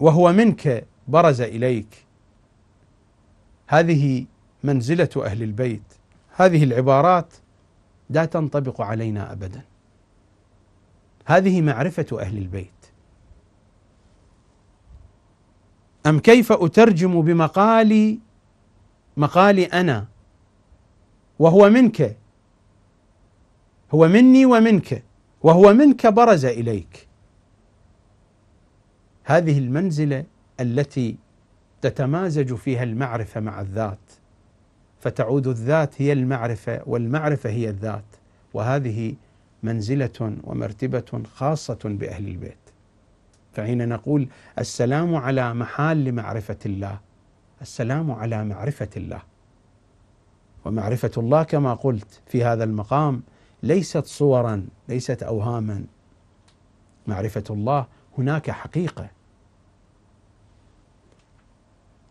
وهو منك برز إليك هذه منزلة أهل البيت هذه العبارات لا تنطبق علينا أبدا هذه معرفة أهل البيت أم كيف أترجم بمقالي مقالي أنا وهو منك هو مني ومنك وهو منك برز اليك هذه المنزله التي تتمازج فيها المعرفه مع الذات فتعود الذات هي المعرفه والمعرفه هي الذات وهذه منزله ومرتبه خاصه باهل البيت فحين نقول السلام على محال معرفه الله السلام على معرفه الله ومعرفه الله كما قلت في هذا المقام ليست صورا ليست اوهاما معرفه الله هناك حقيقه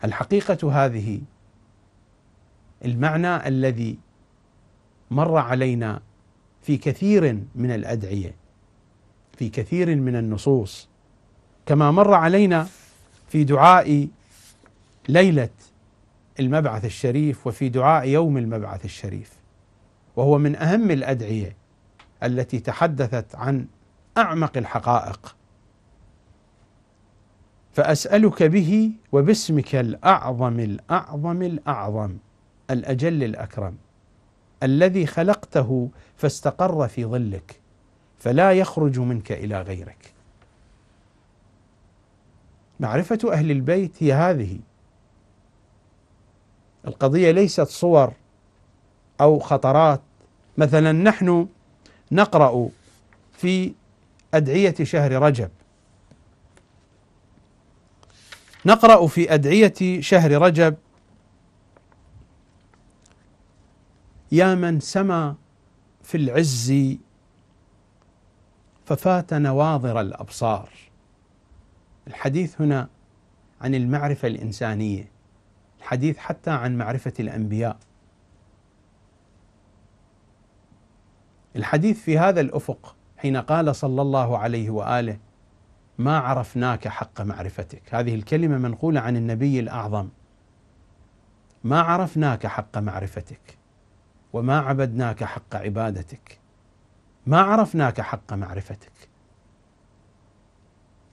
الحقيقه هذه المعنى الذي مر علينا في كثير من الادعيه في كثير من النصوص كما مر علينا في دعاء ليله المبعث الشريف وفي دعاء يوم المبعث الشريف وهو من اهم الادعيه التي تحدثت عن اعمق الحقائق فاسالك به وباسمك الاعظم الاعظم الاعظم الاجل الاكرم الذي خلقته فاستقر في ظلك فلا يخرج منك الى غيرك معرفه اهل البيت هي هذه القضيه ليست صور أو خطرات مثلا نحن نقرأ في أدعية شهر رجب نقرأ في أدعية شهر رجب يا من سما في العز ففات نواظر الابصار الحديث هنا عن المعرفه الانسانيه الحديث حتى عن معرفه الانبياء الحديث في هذا الافق حين قال صلى الله عليه واله ما عرفناك حق معرفتك هذه الكلمه منقوله عن النبي الاعظم ما عرفناك حق معرفتك وما عبدناك حق عبادتك ما عرفناك حق معرفتك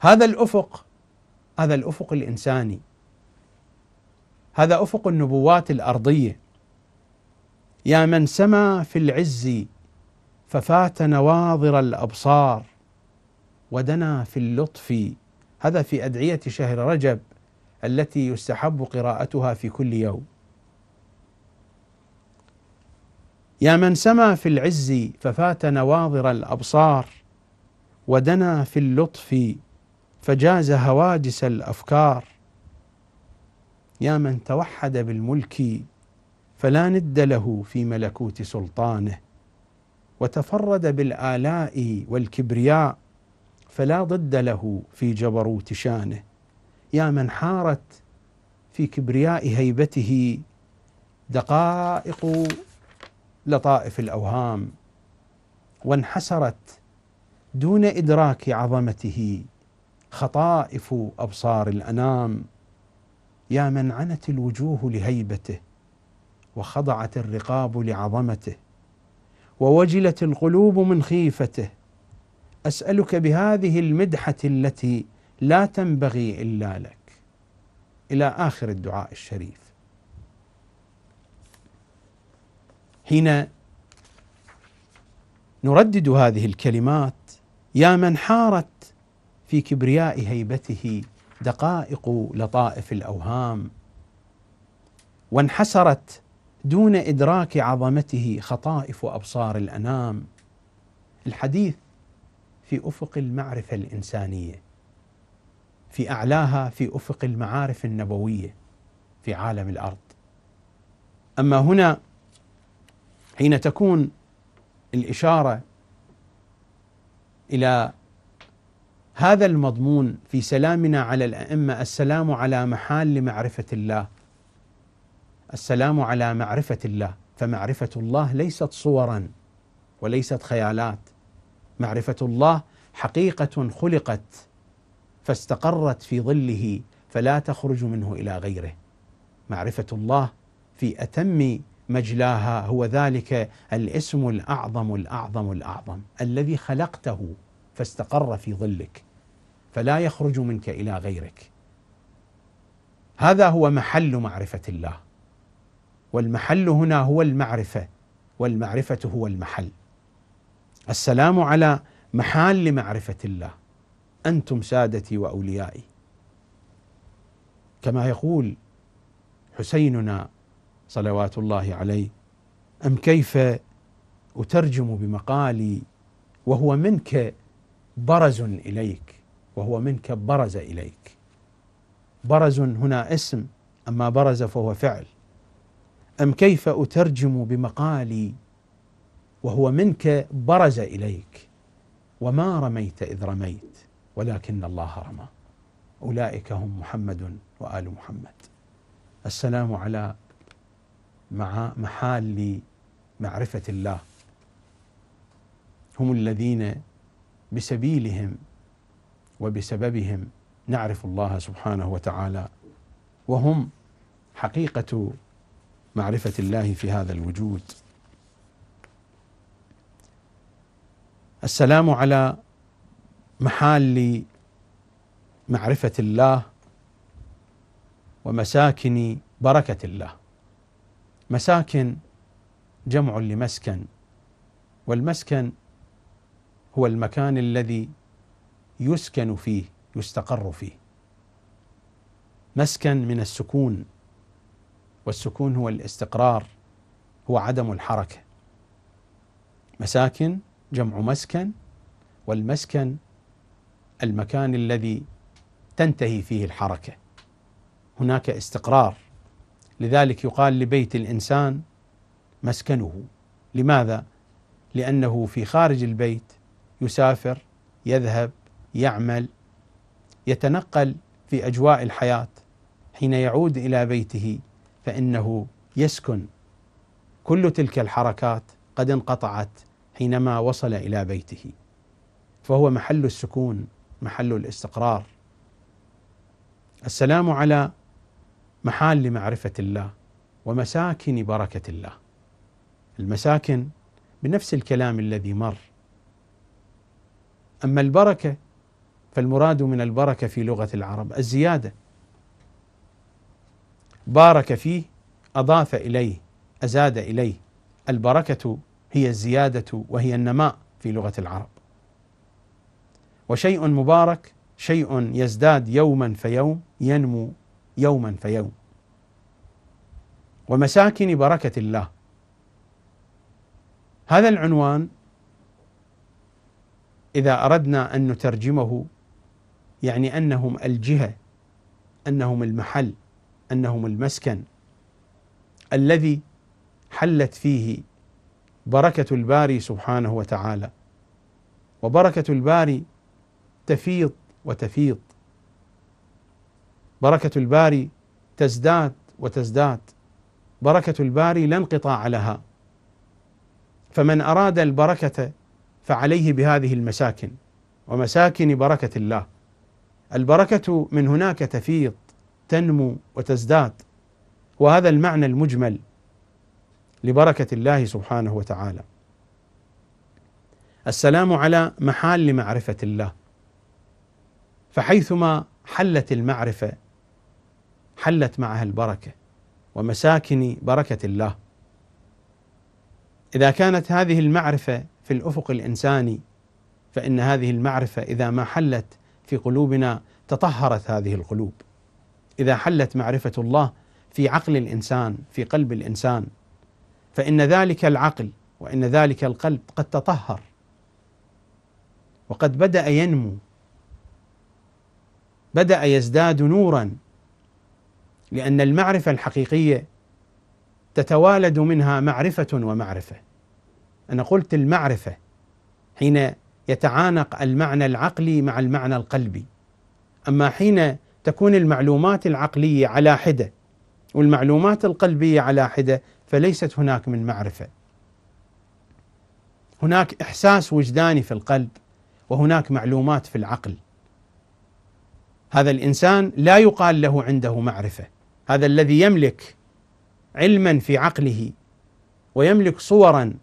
هذا الافق هذا الافق الانساني هذا افق النبوات الارضيه يا من سما في العز ففات نواظر الابصار ودنا في اللطف هذا في ادعيه شهر رجب التي يستحب قراءتها في كل يوم يا من سما في العز ففات نواظر الابصار ودنا في اللطف فجاز هواجس الافكار يا من توحد بالملك فلا ند له في ملكوت سلطانه وتفرد بالآلاء والكبرياء فلا ضد له في جبروت شانه يا من حارت في كبرياء هيبته دقائق لطائف الأوهام وانحسرت دون إدراك عظمته خطائف أبصار الأنام يا من عنت الوجوه لهيبته وخضعت الرقاب لعظمته ووجلت القلوب من خيفته اسالك بهذه المدحه التي لا تنبغي الا لك الى اخر الدعاء الشريف حين نردد هذه الكلمات يا من حارت في كبرياء هيبته دقائق لطائف الاوهام وانحسرت دون إدراك عظمته خطائف أبصار الأنام الحديث في أفق المعرفة الإنسانية في أعلاها في أفق المعارف النبوية في عالم الأرض أما هنا حين تكون الإشارة إلى هذا المضمون في سلامنا على الأئمة السلام على محال معرفة الله السلام على معرفة الله فمعرفة الله ليست صورا وليست خيالات معرفة الله حقيقة خلقت فاستقرت في ظله فلا تخرج منه إلى غيره معرفة الله في أتم مجلاها هو ذلك الاسم الأعظم الأعظم الأعظم الذي خلقته فاستقر في ظلك فلا يخرج منك إلى غيرك هذا هو محل معرفة الله والمحل هنا هو المعرفة والمعرفة هو المحل السلام على محال معرفة الله أنتم سادتي وأوليائي كما يقول حسيننا صلوات الله عليه أم كيف أترجم بمقالي وهو منك برز إليك وهو منك برز إليك برز هنا اسم أما برز فهو فعل أم كيف أترجم بمقالي وهو منك برز إليك وما رميت إذ رميت ولكن الله رمى أولئك هم محمد وآل محمد السلام على مع محال معرفة الله هم الذين بسبيلهم وبسببهم نعرف الله سبحانه وتعالى وهم حقيقة معرفة الله في هذا الوجود. السلام على محال معرفة الله ومساكن بركة الله. مساكن جمع لمسكن والمسكن هو المكان الذي يسكن فيه يستقر فيه مسكن من السكون والسكون هو الاستقرار هو عدم الحركه مساكن جمع مسكن والمسكن المكان الذي تنتهي فيه الحركه هناك استقرار لذلك يقال لبيت الانسان مسكنه لماذا لانه في خارج البيت يسافر يذهب يعمل يتنقل في اجواء الحياه حين يعود الى بيته فإنه يسكن كل تلك الحركات قد انقطعت حينما وصل إلى بيته فهو محل السكون محل الاستقرار السلام على محال معرفة الله ومساكن بركة الله المساكن بنفس الكلام الذي مر أما البركة فالمراد من البركة في لغة العرب الزيادة بارك فيه اضاف اليه ازاد اليه البركه هي الزياده وهي النماء في لغه العرب وشيء مبارك شيء يزداد يوما فيوم ينمو يوما فيوم ومساكن بركه الله هذا العنوان اذا اردنا ان نترجمه يعني انهم الجهه انهم المحل انهم المسكن الذي حلت فيه بركه الباري سبحانه وتعالى وبركه الباري تفيض وتفيض بركه الباري تزداد وتزداد بركه الباري لا انقطاع لها فمن اراد البركه فعليه بهذه المساكن ومساكن بركه الله البركه من هناك تفيض تنمو وتزداد وهذا المعنى المجمل لبركه الله سبحانه وتعالى السلام على محال معرفه الله فحيثما حلت المعرفه حلت معها البركه ومساكن بركه الله اذا كانت هذه المعرفه في الافق الانساني فان هذه المعرفه اذا ما حلت في قلوبنا تطهرت هذه القلوب إذا حلت معرفة الله في عقل الإنسان في قلب الإنسان فإن ذلك العقل وإن ذلك القلب قد تطهر وقد بدأ ينمو بدأ يزداد نورا لأن المعرفة الحقيقية تتوالد منها معرفة ومعرفة أنا قلت المعرفة حين يتعانق المعنى العقلي مع المعنى القلبي أما حين تكون المعلومات العقليه على حده والمعلومات القلبيه على حده فليست هناك من معرفه. هناك احساس وجداني في القلب وهناك معلومات في العقل. هذا الانسان لا يقال له عنده معرفه، هذا الذي يملك علما في عقله ويملك صورا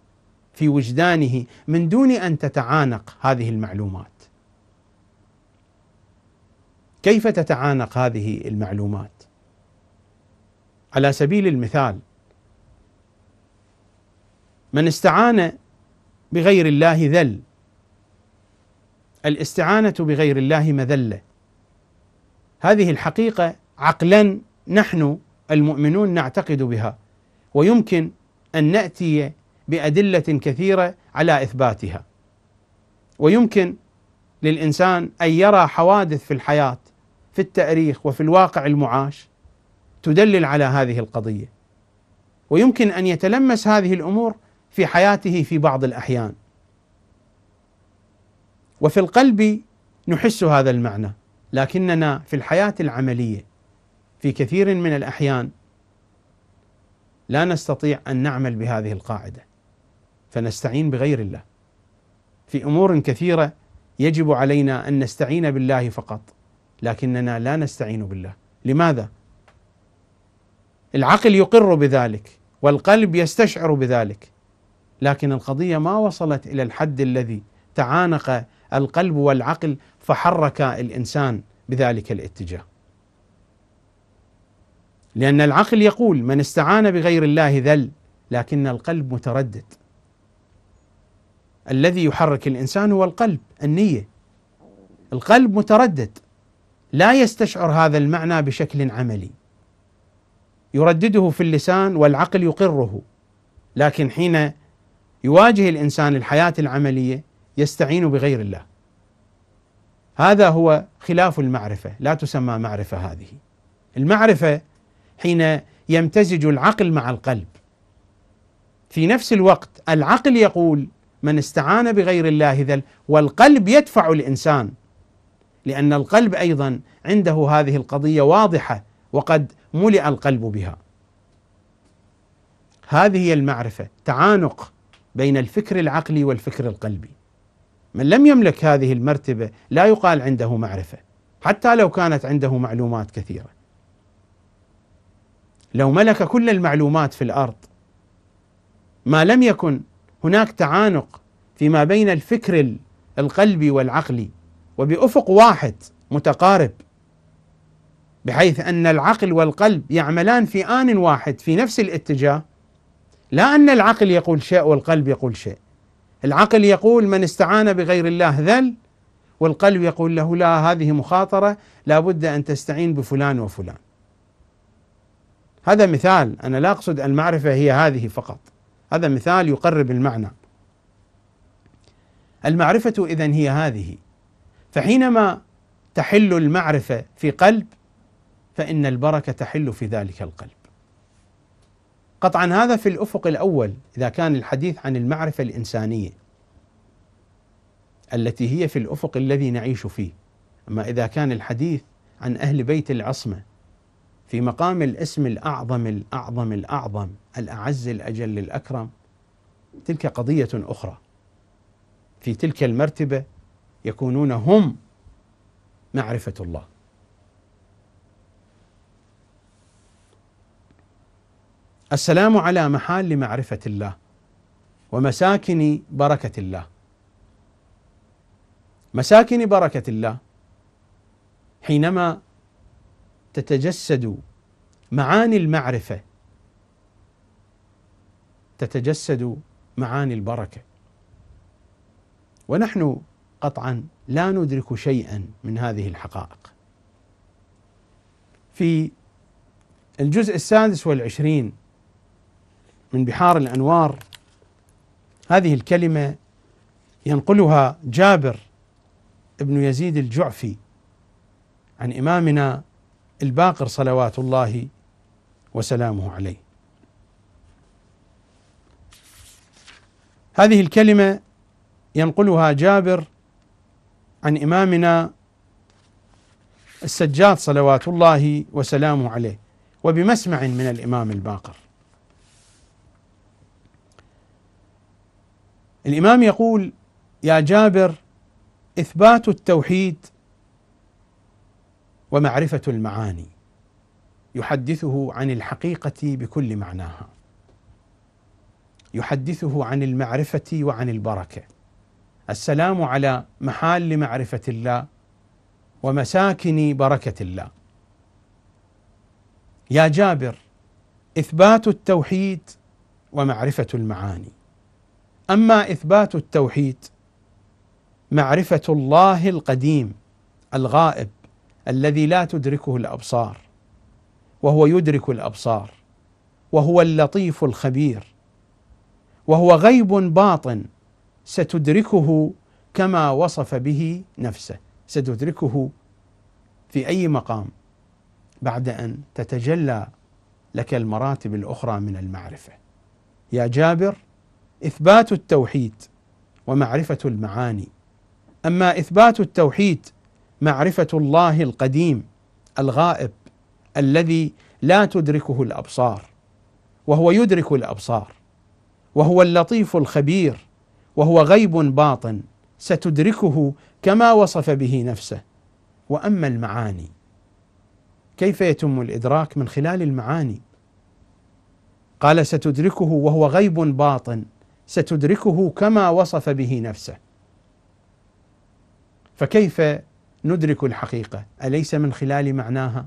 في وجدانه من دون ان تتعانق هذه المعلومات. كيف تتعانق هذه المعلومات؟ على سبيل المثال من استعان بغير الله ذل الاستعانة بغير الله مذلة هذه الحقيقة عقلا نحن المؤمنون نعتقد بها ويمكن أن نأتي بأدلة كثيرة على إثباتها ويمكن للإنسان أن يرى حوادث في الحياة في التاريخ وفي الواقع المعاش تدلل على هذه القضيه ويمكن ان يتلمس هذه الامور في حياته في بعض الاحيان وفي القلب نحس هذا المعنى لكننا في الحياه العمليه في كثير من الاحيان لا نستطيع ان نعمل بهذه القاعده فنستعين بغير الله في امور كثيره يجب علينا ان نستعين بالله فقط لكننا لا نستعين بالله لماذا العقل يقر بذلك والقلب يستشعر بذلك لكن القضيه ما وصلت الى الحد الذي تعانق القلب والعقل فحرك الانسان بذلك الاتجاه لان العقل يقول من استعان بغير الله ذل لكن القلب متردد الذي يحرك الانسان هو القلب النيه القلب متردد لا يستشعر هذا المعنى بشكل عملي يردده في اللسان والعقل يقره لكن حين يواجه الانسان الحياه العمليه يستعين بغير الله هذا هو خلاف المعرفه لا تسمى معرفه هذه المعرفه حين يمتزج العقل مع القلب في نفس الوقت العقل يقول من استعان بغير الله ذل والقلب يدفع الانسان لأن القلب أيضا عنده هذه القضية واضحة وقد ملئ القلب بها. هذه هي المعرفة تعانق بين الفكر العقلي والفكر القلبي. من لم يملك هذه المرتبة لا يقال عنده معرفة حتى لو كانت عنده معلومات كثيرة. لو ملك كل المعلومات في الأرض ما لم يكن هناك تعانق فيما بين الفكر القلبي والعقلي وبأفق واحد متقارب بحيث أن العقل والقلب يعملان في آن واحد في نفس الاتجاه لا أن العقل يقول شيء والقلب يقول شيء العقل يقول من استعان بغير الله ذل والقلب يقول له لا هذه مخاطرة لا بد أن تستعين بفلان وفلان هذا مثال أنا لا أقصد المعرفة هي هذه فقط هذا مثال يقرب المعنى المعرفة إذن هي هذه فحينما تحل المعرفة في قلب فإن البركة تحل في ذلك القلب. قطعا هذا في الأفق الأول إذا كان الحديث عن المعرفة الإنسانية التي هي في الأفق الذي نعيش فيه. أما إذا كان الحديث عن أهل بيت العصمة في مقام الاسم الأعظم الأعظم الأعظم الأعز الأجل الأكرم تلك قضية أخرى في تلك المرتبة يكونون هم معرفة الله السلام على محال معرفة الله ومساكن بركة الله مساكن بركة الله حينما تتجسد معاني المعرفة تتجسد معاني البركة ونحن قطعا لا ندرك شيئا من هذه الحقائق في الجزء السادس والعشرين من بحار الأنوار هذه الكلمة ينقلها جابر ابن يزيد الجعفي عن إمامنا الباقر صلوات الله وسلامه عليه هذه الكلمة ينقلها جابر عن إمامنا السجاد صلوات الله وسلامه عليه وبمسمع من الإمام الباقر الإمام يقول يا جابر إثبات التوحيد ومعرفة المعاني يحدثه عن الحقيقة بكل معناها يحدثه عن المعرفة وعن البركة السلام على محال معرفة الله ومساكن بركة الله يا جابر إثبات التوحيد ومعرفة المعاني أما إثبات التوحيد معرفة الله القديم الغائب الذي لا تدركه الأبصار وهو يدرك الأبصار وهو اللطيف الخبير وهو غيب باطن ستدركه كما وصف به نفسه ستدركه في اي مقام بعد ان تتجلى لك المراتب الاخرى من المعرفه يا جابر اثبات التوحيد ومعرفه المعاني اما اثبات التوحيد معرفه الله القديم الغائب الذي لا تدركه الابصار وهو يدرك الابصار وهو اللطيف الخبير وهو غيب باطن ستدركه كما وصف به نفسه واما المعاني كيف يتم الادراك من خلال المعاني قال ستدركه وهو غيب باطن ستدركه كما وصف به نفسه فكيف ندرك الحقيقه اليس من خلال معناها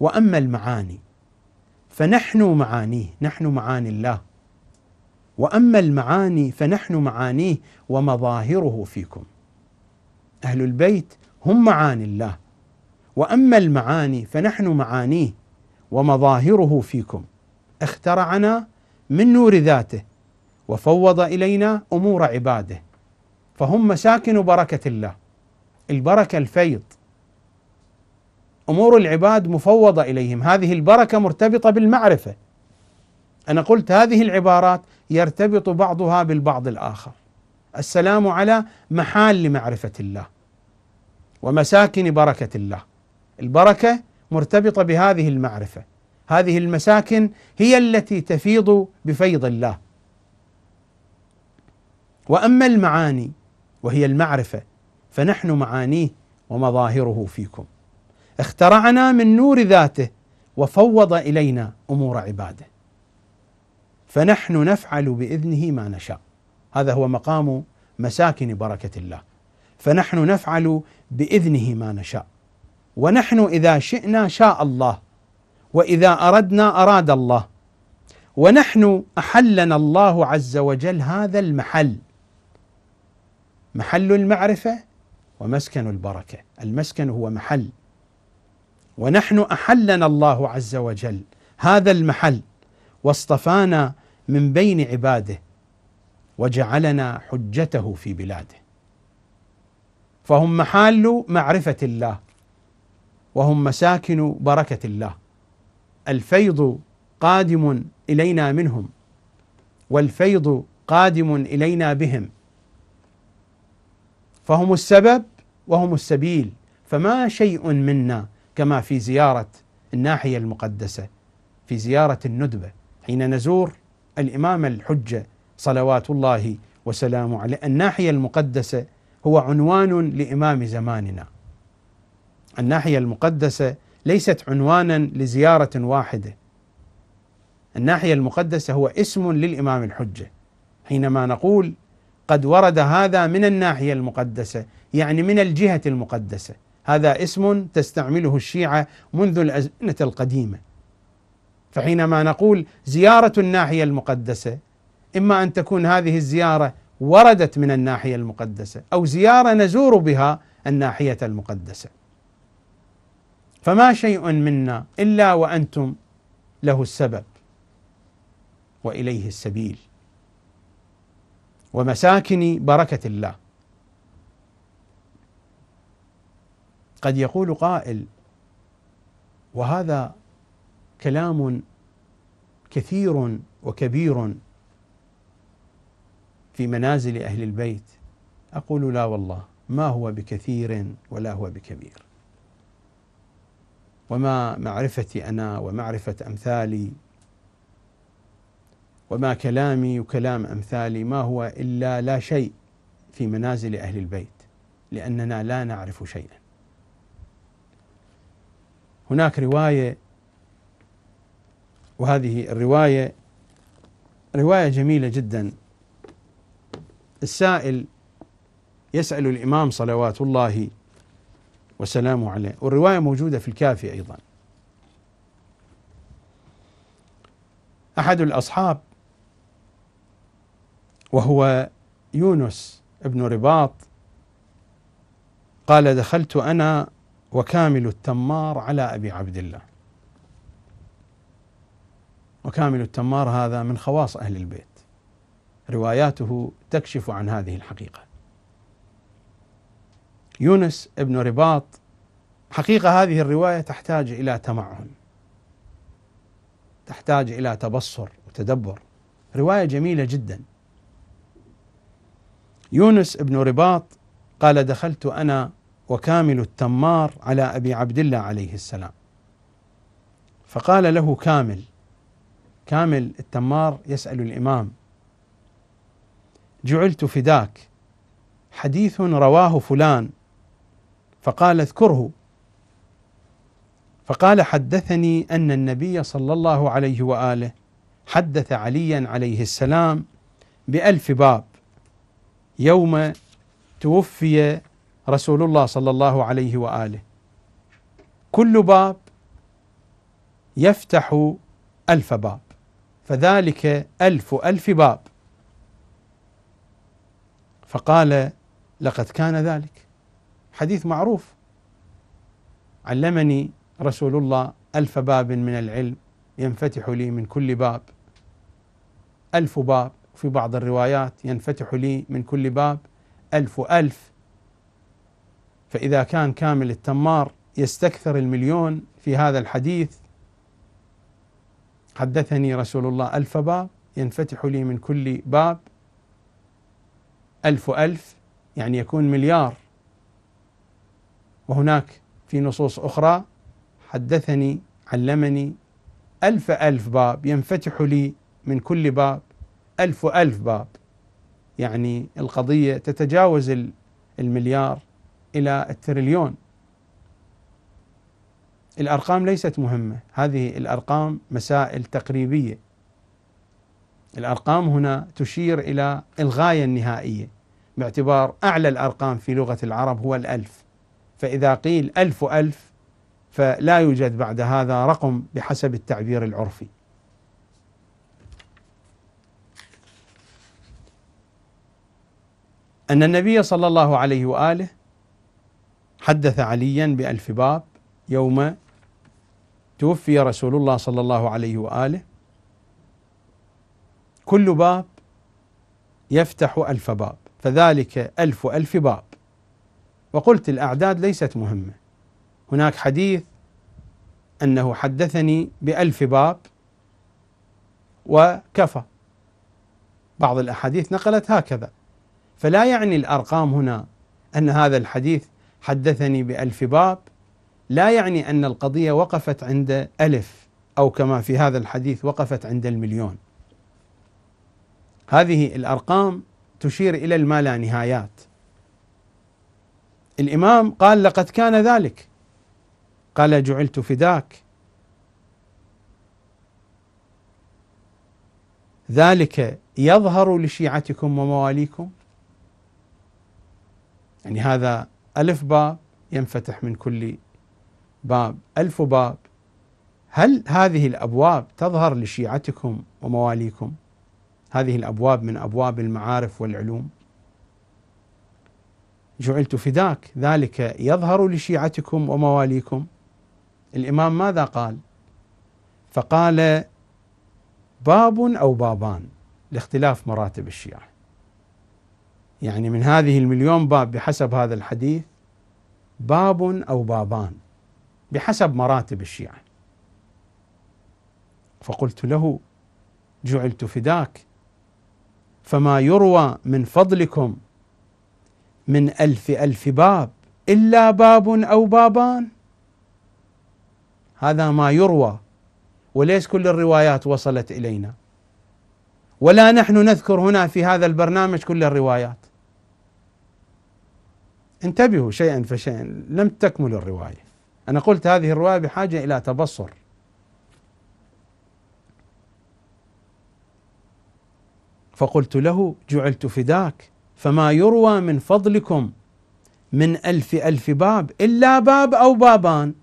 واما المعاني فنحن معانيه نحن معاني الله واما المعاني فنحن معانيه ومظاهره فيكم. اهل البيت هم معاني الله واما المعاني فنحن معانيه ومظاهره فيكم. اخترعنا من نور ذاته وفوض الينا امور عباده فهم مساكن بركه الله. البركه الفيض. امور العباد مفوضه اليهم، هذه البركه مرتبطه بالمعرفه. انا قلت هذه العبارات يرتبط بعضها بالبعض الاخر السلام على محال معرفه الله ومساكن بركه الله البركه مرتبطه بهذه المعرفه هذه المساكن هي التي تفيض بفيض الله واما المعاني وهي المعرفه فنحن معانيه ومظاهره فيكم اخترعنا من نور ذاته وفوض الينا امور عباده فنحن نفعل باذنه ما نشاء هذا هو مقام مساكن بركه الله فنحن نفعل باذنه ما نشاء ونحن اذا شئنا شاء الله واذا اردنا اراد الله ونحن احلنا الله عز وجل هذا المحل محل المعرفه ومسكن البركه المسكن هو محل ونحن احلنا الله عز وجل هذا المحل واصطفانا من بين عباده وجعلنا حجته في بلاده فهم محال معرفه الله وهم مساكن بركه الله الفيض قادم الينا منهم والفيض قادم الينا بهم فهم السبب وهم السبيل فما شيء منا كما في زياره الناحيه المقدسه في زياره الندبه حين نزور الإمام الحجة صلوات الله وسلامه عليه الناحية المقدسة هو عنوان لإمام زماننا الناحية المقدسة ليست عنوانا لزيارة واحدة الناحية المقدسة هو اسم للإمام الحجة حينما نقول قد ورد هذا من الناحية المقدسة يعني من الجهة المقدسة هذا اسم تستعمله الشيعة منذ الأزمنة القديمة فحينما نقول زيارة الناحية المقدسة إما أن تكون هذه الزيارة وردت من الناحية المقدسة أو زيارة نزور بها الناحية المقدسة فما شيء منا إلا وأنتم له السبب واليه السبيل ومساكن بركه الله قد يقول قائل وهذا كلام كثير وكبير في منازل اهل البيت اقول لا والله ما هو بكثير ولا هو بكبير وما معرفتي انا ومعرفه امثالي وما كلامي وكلام امثالي ما هو الا لا شيء في منازل اهل البيت لاننا لا نعرف شيئا هناك روايه وهذه الرواية رواية جميلة جدا السائل يسأل الإمام صلوات الله وسلامه عليه والرواية موجودة في الكافي أيضا أحد الأصحاب وهو يونس ابن رباط قال دخلت أنا وكامل التمار على أبي عبد الله وكامل التمار هذا من خواص أهل البيت رواياته تكشف عن هذه الحقيقة يونس ابن رباط حقيقة هذه الرواية تحتاج إلى تمعن تحتاج إلى تبصر وتدبر رواية جميلة جدا يونس ابن رباط قال دخلت أنا وكامل التمار على أبي عبد الله عليه السلام فقال له كامل كامل التمار يسأل الإمام جعلت فداك حديث رواه فلان فقال اذكره فقال حدثني ان النبي صلى الله عليه واله حدث عليا عليه السلام بألف باب يوم توفي رسول الله صلى الله عليه واله كل باب يفتح ألف باب فذلك ألف ألف باب فقال لقد كان ذلك حديث معروف علمني رسول الله ألف باب من العلم ينفتح لي من كل باب ألف باب في بعض الروايات ينفتح لي من كل باب ألف ألف فإذا كان كامل التمار يستكثر المليون في هذا الحديث حدثني رسول الله ألف باب ينفتح لي من كل باب ألف ألف يعني يكون مليار وهناك في نصوص أخرى حدثني علمني ألف ألف باب ينفتح لي من كل باب ألف ألف باب يعني القضية تتجاوز المليار إلى التريليون الارقام ليست مهمه هذه الارقام مسائل تقريبيه الارقام هنا تشير الى الغايه النهائيه باعتبار اعلى الارقام في لغه العرب هو الالف فاذا قيل الف الف فلا يوجد بعد هذا رقم بحسب التعبير العرفي أن النبي صلى الله عليه وآله حدث عليا بألف باب يوم توفي رسول الله صلى الله عليه واله كل باب يفتح ألف باب فذلك ألف ألف باب وقلت الأعداد ليست مهمة هناك حديث أنه حدثني بألف باب وكفى بعض الأحاديث نقلت هكذا فلا يعني الأرقام هنا أن هذا الحديث حدثني بألف باب لا يعني ان القضيه وقفت عند الف او كما في هذا الحديث وقفت عند المليون. هذه الارقام تشير الى الما لا نهايات. الامام قال لقد كان ذلك. قال جعلت فداك. ذلك يظهر لشيعتكم ومواليكم يعني هذا ألف باء ينفتح من كل باب ألف باب هل هذه الأبواب تظهر لشيعتكم ومواليكم هذه الأبواب من أبواب المعارف والعلوم جعلت فداك ذلك يظهر لشيعتكم ومواليكم الإمام ماذا قال فقال باب أو بابان لاختلاف مراتب الشيعة يعني من هذه المليون باب بحسب هذا الحديث باب أو بابان بحسب مراتب الشيعة فقلت له جعلت فداك فما يروى من فضلكم من ألف ألف باب إلا باب أو بابان هذا ما يروى وليس كل الروايات وصلت إلينا ولا نحن نذكر هنا في هذا البرنامج كل الروايات انتبهوا شيئا فشيئا لم تكمل الروايه أنا قلت هذه الرواية بحاجة إلى تبصر فقلت له جعلت فداك فما يروى من فضلكم من ألف ألف باب إلا باب أو بابان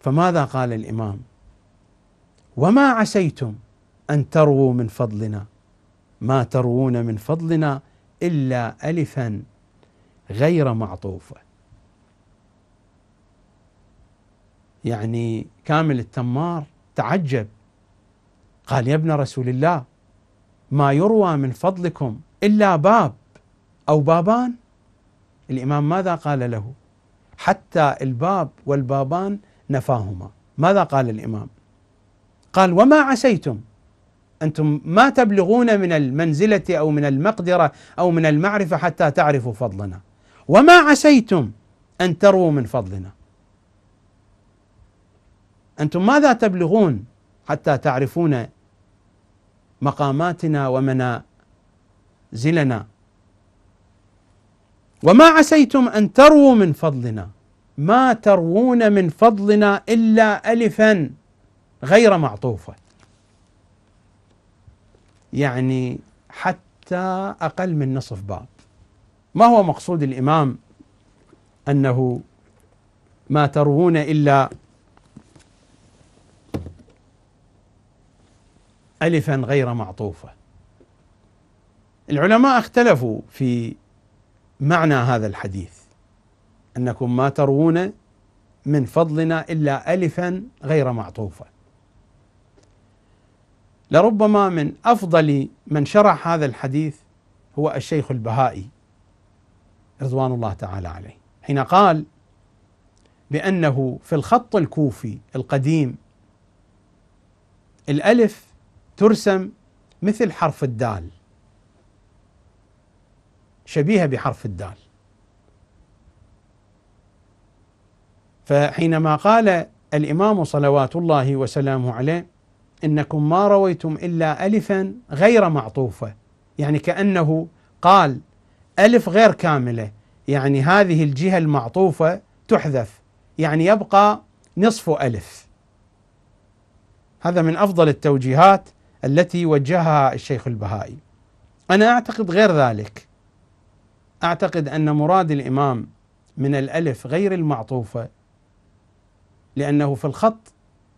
فماذا قال الإمام وما عسيتم أن ترووا من فضلنا ما تروون من فضلنا إلا ألفا غير معطوفه يعني كامل التمار تعجب قال يا ابن رسول الله ما يروى من فضلكم الا باب او بابان الامام ماذا قال له حتى الباب والبابان نفاهما ماذا قال الامام قال وما عسيتم انتم ما تبلغون من المنزله او من المقدره او من المعرفه حتى تعرفوا فضلنا وما عسيتم ان تروا من فضلنا أنتم ماذا تبلغون حتى تعرفون مقاماتنا ومنازلنا وما عسيتم أن ترووا من فضلنا ما تروون من فضلنا إلا ألفا غير معطوفة يعني حتى أقل من نصف باب ما هو مقصود الإمام أنه ما تروون إلا ألفا غير معطوفة العلماء اختلفوا في معنى هذا الحديث أنكم ما تروون من فضلنا إلا ألفا غير معطوفة لربما من أفضل من شرح هذا الحديث هو الشيخ البهائي رضوان الله تعالى عليه حين قال بأنه في الخط الكوفي القديم الألف ترسم مثل حرف الدال شبيهة بحرف الدال فحينما قال الإمام صلوات الله وسلامه عليه إنكم ما رويتم إلا ألفا غير معطوفة يعني كأنه قال ألف غير كاملة يعني هذه الجهة المعطوفة تحذف يعني يبقى نصف ألف هذا من أفضل التوجيهات التي وجهها الشيخ البهائي انا اعتقد غير ذلك اعتقد ان مراد الامام من الالف غير المعطوفه لانه في الخط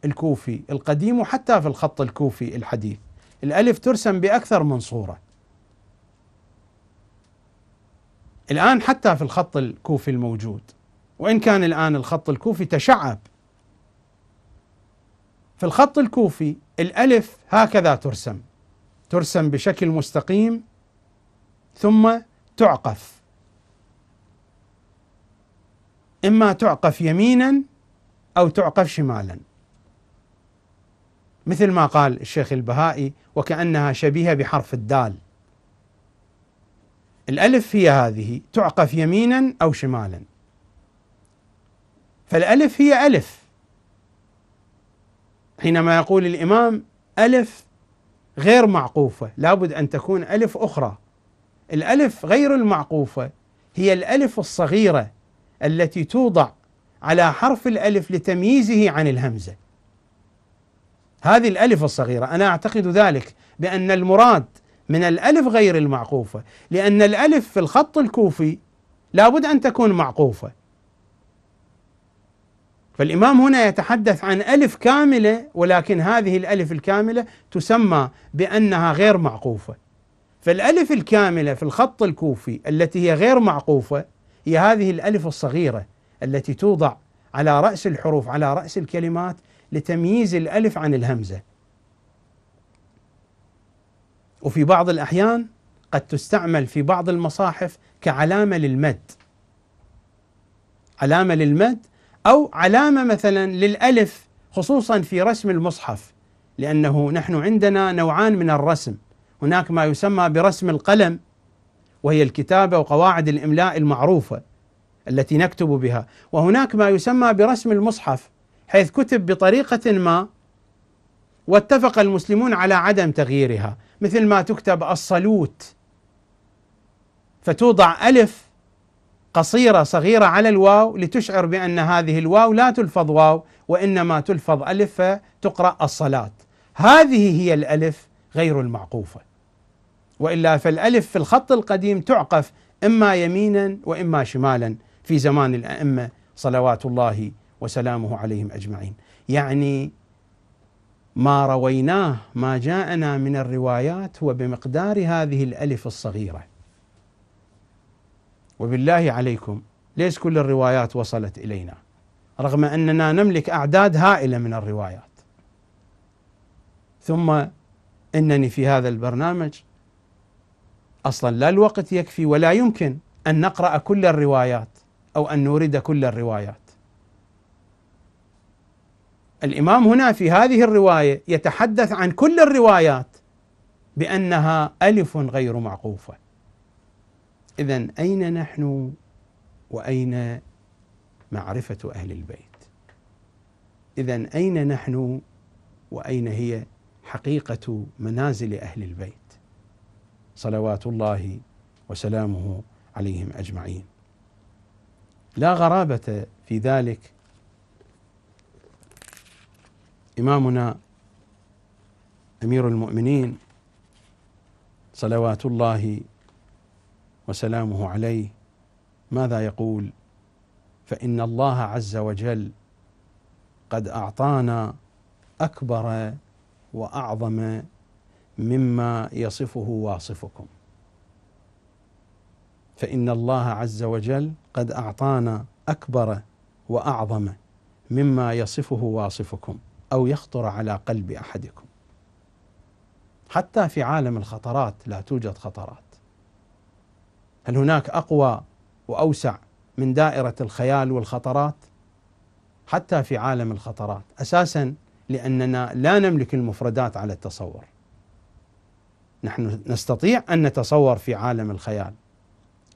الكوفي القديم وحتى في الخط الكوفي الحديث الالف ترسم باكثر من صوره الان حتى في الخط الكوفي الموجود وان كان الان الخط الكوفي تشعب في الخط الكوفي الألف هكذا ترسم ترسم بشكل مستقيم ثم تعقف إما تعقف يمينا أو تعقف شمالا مثل ما قال الشيخ البهائي وكأنها شبيهة بحرف الدال الألف هي هذه تعقف يمينا أو شمالا فالألف هي ألف حينما يقول الإمام ألف غير معقوفة لابد أن تكون ألف أخرى الألف غير المعقوفة هي الألف الصغيرة التي توضع على حرف الألف لتمييزه عن الهمزة هذه الألف الصغيرة أنا أعتقد ذلك بأن المراد من الألف غير المعقوفة لأن الألف في الخط الكوفي لابد أن تكون معقوفة فالإمام هنا يتحدث عن ألف كاملة ولكن هذه الألف الكاملة تسمى بأنها غير معقوفة فالألف الكاملة في الخط الكوفي التي هي غير معقوفة هي هذه الألف الصغيرة التي توضع على رأس الحروف على رأس الكلمات لتمييز الألف عن الهمزة وفي بعض الأحيان قد تستعمل في بعض المصاحف كعلامة للمد علامة للمد أو علامة مثلا للألف خصوصا في رسم المصحف لأنه نحن عندنا نوعان من الرسم هناك ما يسمى برسم القلم وهي الكتابة وقواعد الإملاء المعروفة التي نكتب بها وهناك ما يسمى برسم المصحف حيث كتب بطريقة ما واتفق المسلمون على عدم تغييرها مثل ما تكتب الصلوت فتوضع ألف قصيرة صغيرة على الواو لتشعر بأن هذه الواو لا تلفظ واو وإنما تلفظ ألف تقرأ الصلاة هذه هي الألف غير المعقوفة وإلا فالألف في الخط القديم تعقف إما يمينا وإما شمالا في زمان الأئمة صلوات الله وسلامه عليهم أجمعين يعني ما رويناه ما جاءنا من الروايات هو بمقدار هذه الألف الصغيره وبالله عليكم ليش كل الروايات وصلت الينا؟ رغم اننا نملك اعداد هائله من الروايات. ثم انني في هذا البرنامج اصلا لا الوقت يكفي ولا يمكن ان نقرا كل الروايات او ان نورد كل الروايات. الامام هنا في هذه الروايه يتحدث عن كل الروايات بانها الف غير معقوفه. إذا أين نحن وأين معرفة أهل البيت؟ إذا أين نحن وأين هي حقيقة منازل أهل البيت؟ صلوات الله وسلامه عليهم أجمعين. لا غرابة في ذلك إمامنا أمير المؤمنين صلوات الله وسلامه عليه ماذا يقول فان الله عز وجل قد اعطانا اكبر واعظم مما يصفه واصفكم فان الله عز وجل قد اعطانا اكبر واعظم مما يصفه واصفكم او يخطر على قلب احدكم حتى في عالم الخطرات لا توجد خطرات هل هناك اقوى واوسع من دائره الخيال والخطرات؟ حتى في عالم الخطرات اساسا لاننا لا نملك المفردات على التصور. نحن نستطيع ان نتصور في عالم الخيال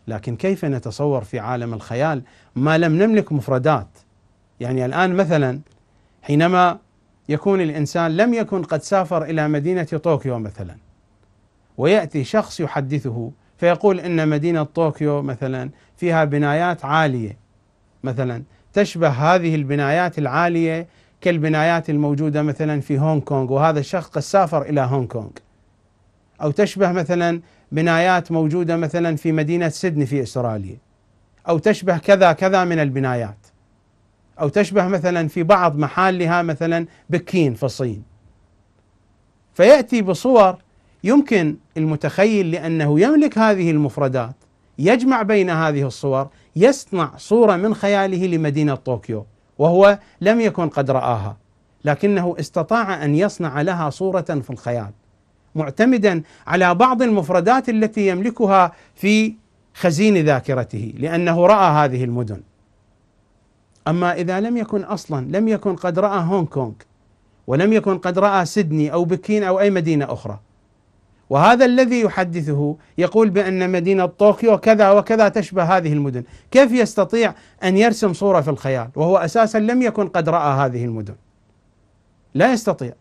لكن كيف نتصور في عالم الخيال ما لم نملك مفردات؟ يعني الان مثلا حينما يكون الانسان لم يكن قد سافر الى مدينه طوكيو مثلا وياتي شخص يحدثه فيقول ان مدينه طوكيو مثلا فيها بنايات عاليه مثلا تشبه هذه البنايات العاليه كالبنايات الموجوده مثلا في هونغ كونغ وهذا الشخص قد سافر الى هونغ كونغ او تشبه مثلا بنايات موجوده مثلا في مدينه سيدني في استراليا او تشبه كذا كذا من البنايات او تشبه مثلا في بعض محلها مثلا بكين في الصين فياتي بصور يمكن المتخيل لأنه يملك هذه المفردات يجمع بين هذه الصور يصنع صورة من خياله لمدينة طوكيو وهو لم يكن قد رآها لكنه استطاع أن يصنع لها صورة في الخيال معتمدا على بعض المفردات التي يملكها في خزين ذاكرته لأنه رأى هذه المدن أما إذا لم يكن أصلا لم يكن قد رأى هونغ كونغ ولم يكن قد رأى سيدني أو بكين أو أي مدينة أخرى وهذا الذي يحدثه يقول بأن مدينة طوكيو كذا وكذا تشبه هذه المدن كيف يستطيع أن يرسم صورة في الخيال وهو أساسا لم يكن قد رأى هذه المدن لا يستطيع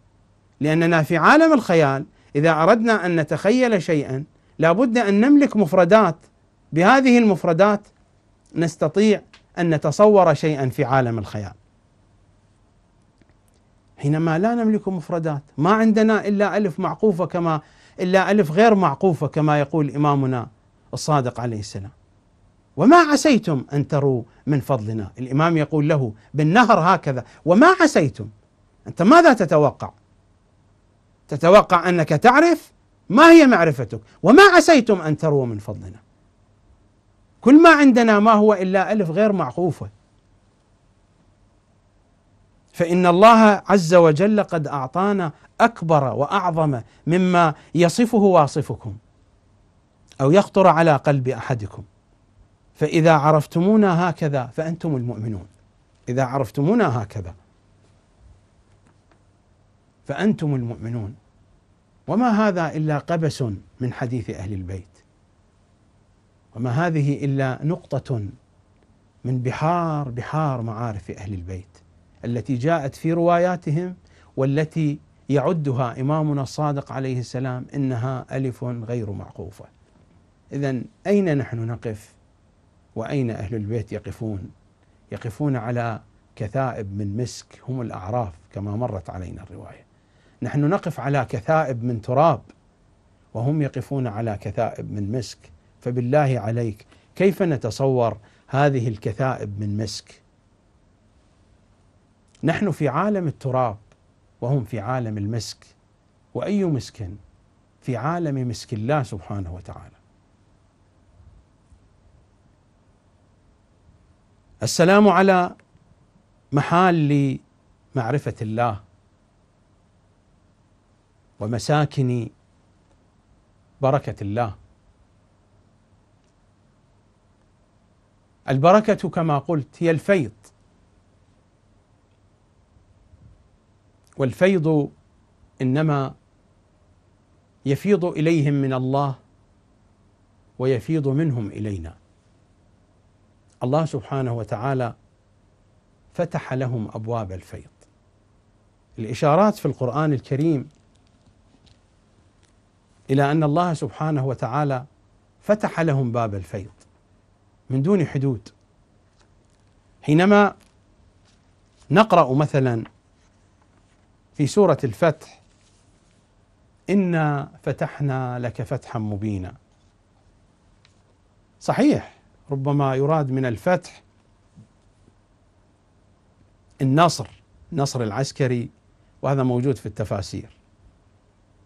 لأننا في عالم الخيال إذا أردنا أن نتخيل شيئا لابد أن نملك مفردات بهذه المفردات نستطيع أن نتصور شيئا في عالم الخيال حينما لا نملك مفردات ما عندنا إلا ألف معقوفة كما إلا ألف غير معقوفة كما يقول إمامنا الصادق عليه السلام وما عسيتم أن تروا من فضلنا الإمام يقول له بالنهر هكذا وما عسيتم أنت ماذا تتوقع تتوقع أنك تعرف ما هي معرفتك وما عسيتم أن تروا من فضلنا كل ما عندنا ما هو إلا ألف غير معقوفة فإن الله عز وجل قد أعطانا أكبر وأعظم مما يصفه واصفكم أو يخطر على قلب أحدكم فإذا عرفتمونا هكذا فأنتم المؤمنون إذا عرفتمونا هكذا فأنتم المؤمنون وما هذا إلا قبس من حديث أهل البيت وما هذه إلا نقطة من بحار بحار معارف أهل البيت التي جاءت في رواياتهم والتي يعدها إمامنا الصادق عليه السلام إنها ألف غير معقوفة إذا أين نحن نقف وأين أهل البيت يقفون يقفون على كثائب من مسك هم الأعراف كما مرت علينا الرواية نحن نقف على كثائب من تراب وهم يقفون على كثائب من مسك فبالله عليك كيف نتصور هذه الكثائب من مسك نحن في عالم التراب وهم في عالم المسك واي مسك في عالم مسك الله سبحانه وتعالى السلام على محال معرفه الله ومساكن بركه الله البركه كما قلت هي الفيض والفيض انما يفيض اليهم من الله ويفيض منهم الينا الله سبحانه وتعالى فتح لهم ابواب الفيض الاشارات في القران الكريم الى ان الله سبحانه وتعالى فتح لهم باب الفيض من دون حدود حينما نقرا مثلا في سورة الفتح إنا فتحنا لك فتحا مبينا صحيح ربما يراد من الفتح النصر النصر العسكري وهذا موجود في التفاسير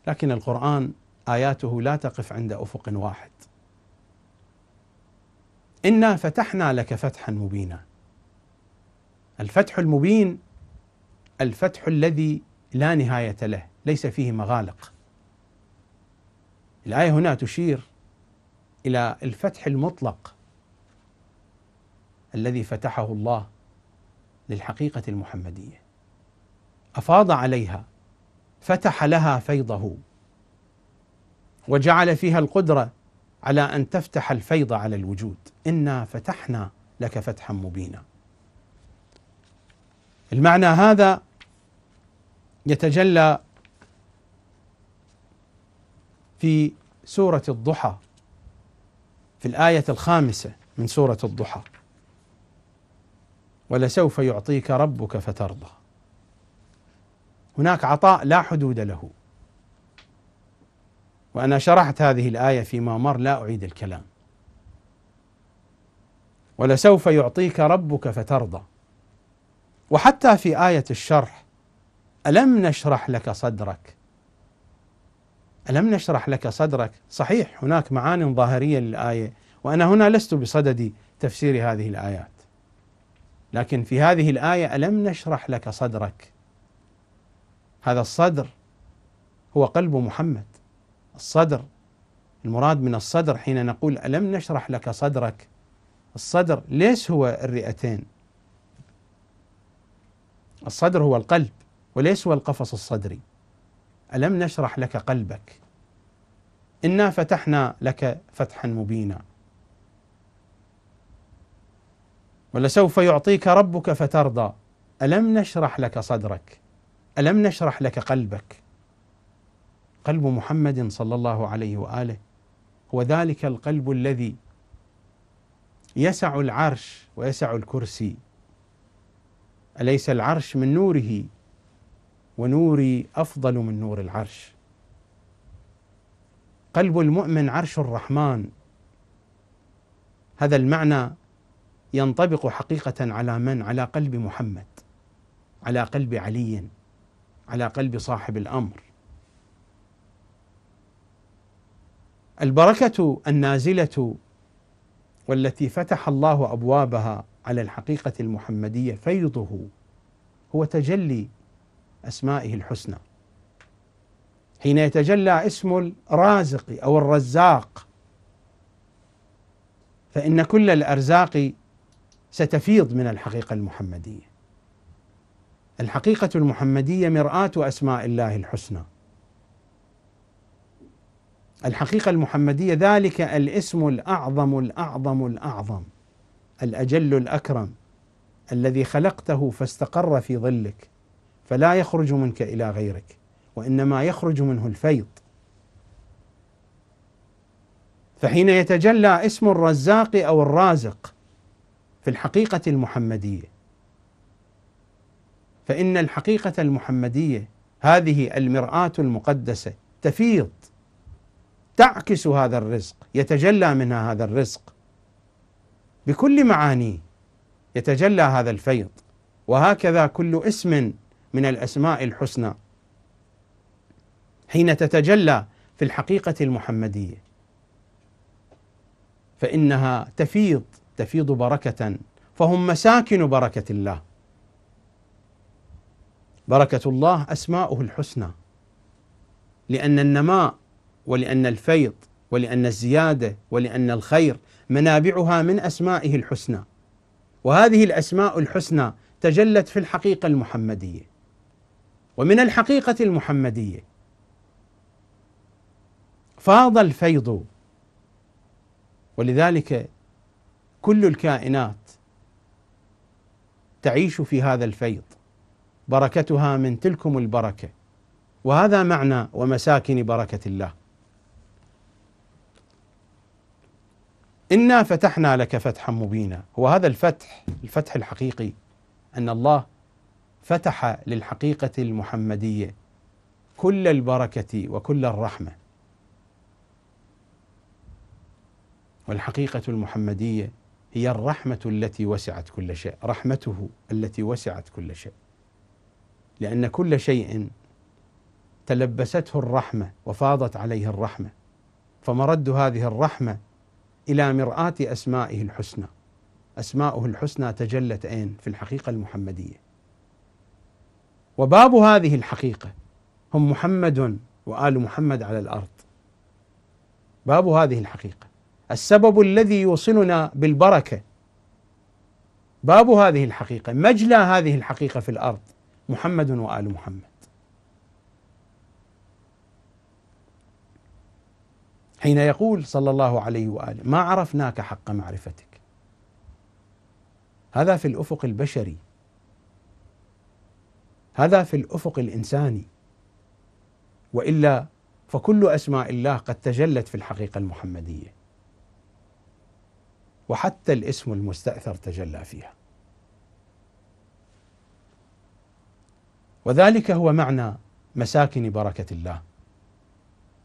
لكن القرآن آياته لا تقف عند أفق واحد إنا فتحنا لك فتحا مبينا الفتح المبين الفتح الذي لا نهاية له ليس فيه مغالق الآية هنا تشير إلى الفتح المطلق الذي فتحه الله للحقيقة المحمدية أفاض عليها فتح لها فيضه وجعل فيها القدرة على أن تفتح الفيض على الوجود إنا فتحنا لك فتحا مبينا المعنى هذا يتجلى في سورة الضحى في الآية الخامسة من سورة الضحى ولسوف يعطيك ربك فترضى هناك عطاء لا حدود له وأنا شرحت هذه الآية فيما مر لا أعيد الكلام ولسوف يعطيك ربك فترضى وحتى في آية الشرح ألم نشرح لك صدرك ألم نشرح لك صدرك صحيح هناك معان ظاهرية للآية وأنا هنا لست بصدد تفسير هذه الآيات لكن في هذه الآية ألم نشرح لك صدرك هذا الصدر هو قلب محمد الصدر المراد من الصدر حين نقول ألم نشرح لك صدرك الصدر ليس هو الرئتين الصدر هو القلب وليسوى القفص الصدري ألم نشرح لك قلبك إنا فتحنا لك فتحا مبينا ولسوف يعطيك ربك فترضى ألم نشرح لك صدرك ألم نشرح لك قلبك قلب محمد صلى الله عليه وآله هو ذلك القلب الذي يسع العرش ويسع الكرسي أليس العرش من نوره ونوري افضل من نور العرش قلب المؤمن عرش الرحمن هذا المعنى ينطبق حقيقه على من على قلب محمد على قلب علي على قلب صاحب الامر البركه النازله والتي فتح الله ابوابها على الحقيقه المحمديه فيضه هو تجلي أسمائه الحسنى حين يتجلى اسم الرازق أو الرزاق فإن كل الأرزاق ستفيض من الحقيقة المحمدية الحقيقة المحمدية مرآة أسماء الله الحسنى الحقيقة المحمدية ذلك الاسم الأعظم الأعظم الأعظم الأجل الأكرم الذي خلقته فاستقر في ظلك فلا يخرج منك الى غيرك وانما يخرج منه الفيض فحين يتجلى اسم الرزاق او الرازق في الحقيقه المحمديه فان الحقيقه المحمديه هذه المراه المقدسه تفيض تعكس هذا الرزق يتجلى منها هذا الرزق بكل معانيه يتجلى هذا الفيض وهكذا كل اسم من الاسماء الحسنى حين تتجلى في الحقيقه المحمديه فانها تفيض تفيض بركه فهم مساكن بركه الله بركه الله اسماؤه الحسنى لان النماء ولان الفيض ولان الزياده ولان الخير منابعها من اسمائه الحسنى وهذه الاسماء الحسنى تجلت في الحقيقه المحمديه ومن الحقيقة المحمدية فاض الفيض ولذلك كل الكائنات تعيش في هذا الفيض بركتها من تلكم البركه وهذا معنى ومساكن بركه الله انا فتحنا لك فتحا مبينا هو هذا الفتح الفتح الحقيقي ان الله فتح للحقيقه المحمديه كل البركه وكل الرحمه والحقيقه المحمديه هي الرحمه التي وسعت كل شيء رحمته التي وسعت كل شيء لان كل شيء تلبسته الرحمه وفاضت عليه الرحمه فمرد هذه الرحمه الى مراه اسمائه الحسنى اسماؤه الحسنى تجلت اين في الحقيقه المحمديه وباب هذه الحقيقة هم محمد وآل محمد على الأرض باب هذه الحقيقة السبب الذي يوصلنا بالبركة باب هذه الحقيقة مجلى هذه الحقيقة في الأرض محمد وآل محمد حين يقول صلى الله عليه واله ما عرفناك حق معرفتك هذا في الافق البشري هذا في الافق الانساني والا فكل اسماء الله قد تجلت في الحقيقه المحمديه وحتى الاسم المستاثر تجلى فيها وذلك هو معنى مساكن بركه الله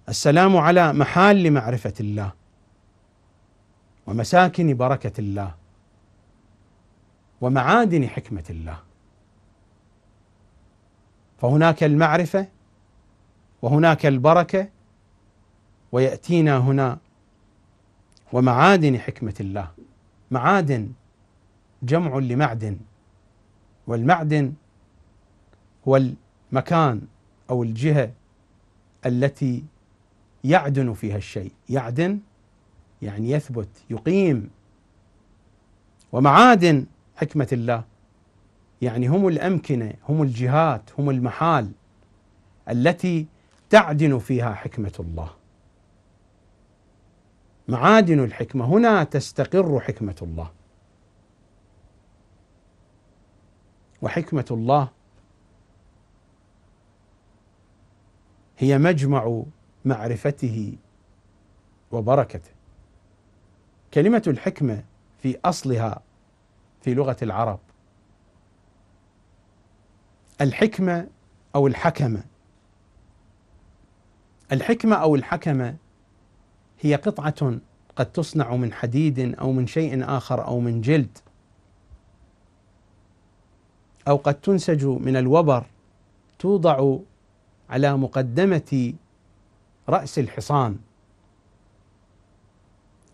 السلام على محال معرفه الله ومساكن بركه الله ومعادن حكمه الله فهناك المعرفة وهناك البركة ويأتينا هنا ومعادن حكمة الله معادن جمع لمعدن والمعدن هو المكان أو الجهة التي يعدن فيها الشيء يعدن يعني يثبت يقيم ومعادن حكمة الله يعني هم الامكنه هم الجهات هم المحال التي تعدن فيها حكمه الله معادن الحكمه هنا تستقر حكمه الله وحكمه الله هي مجمع معرفته وبركته كلمه الحكمه في اصلها في لغه العرب الحكمة أو الحكمة الحكمة أو الحكمة هي قطعة قد تصنع من حديد أو من شيء آخر أو من جلد أو قد تنسج من الوبر توضع على مقدمة رأس الحصان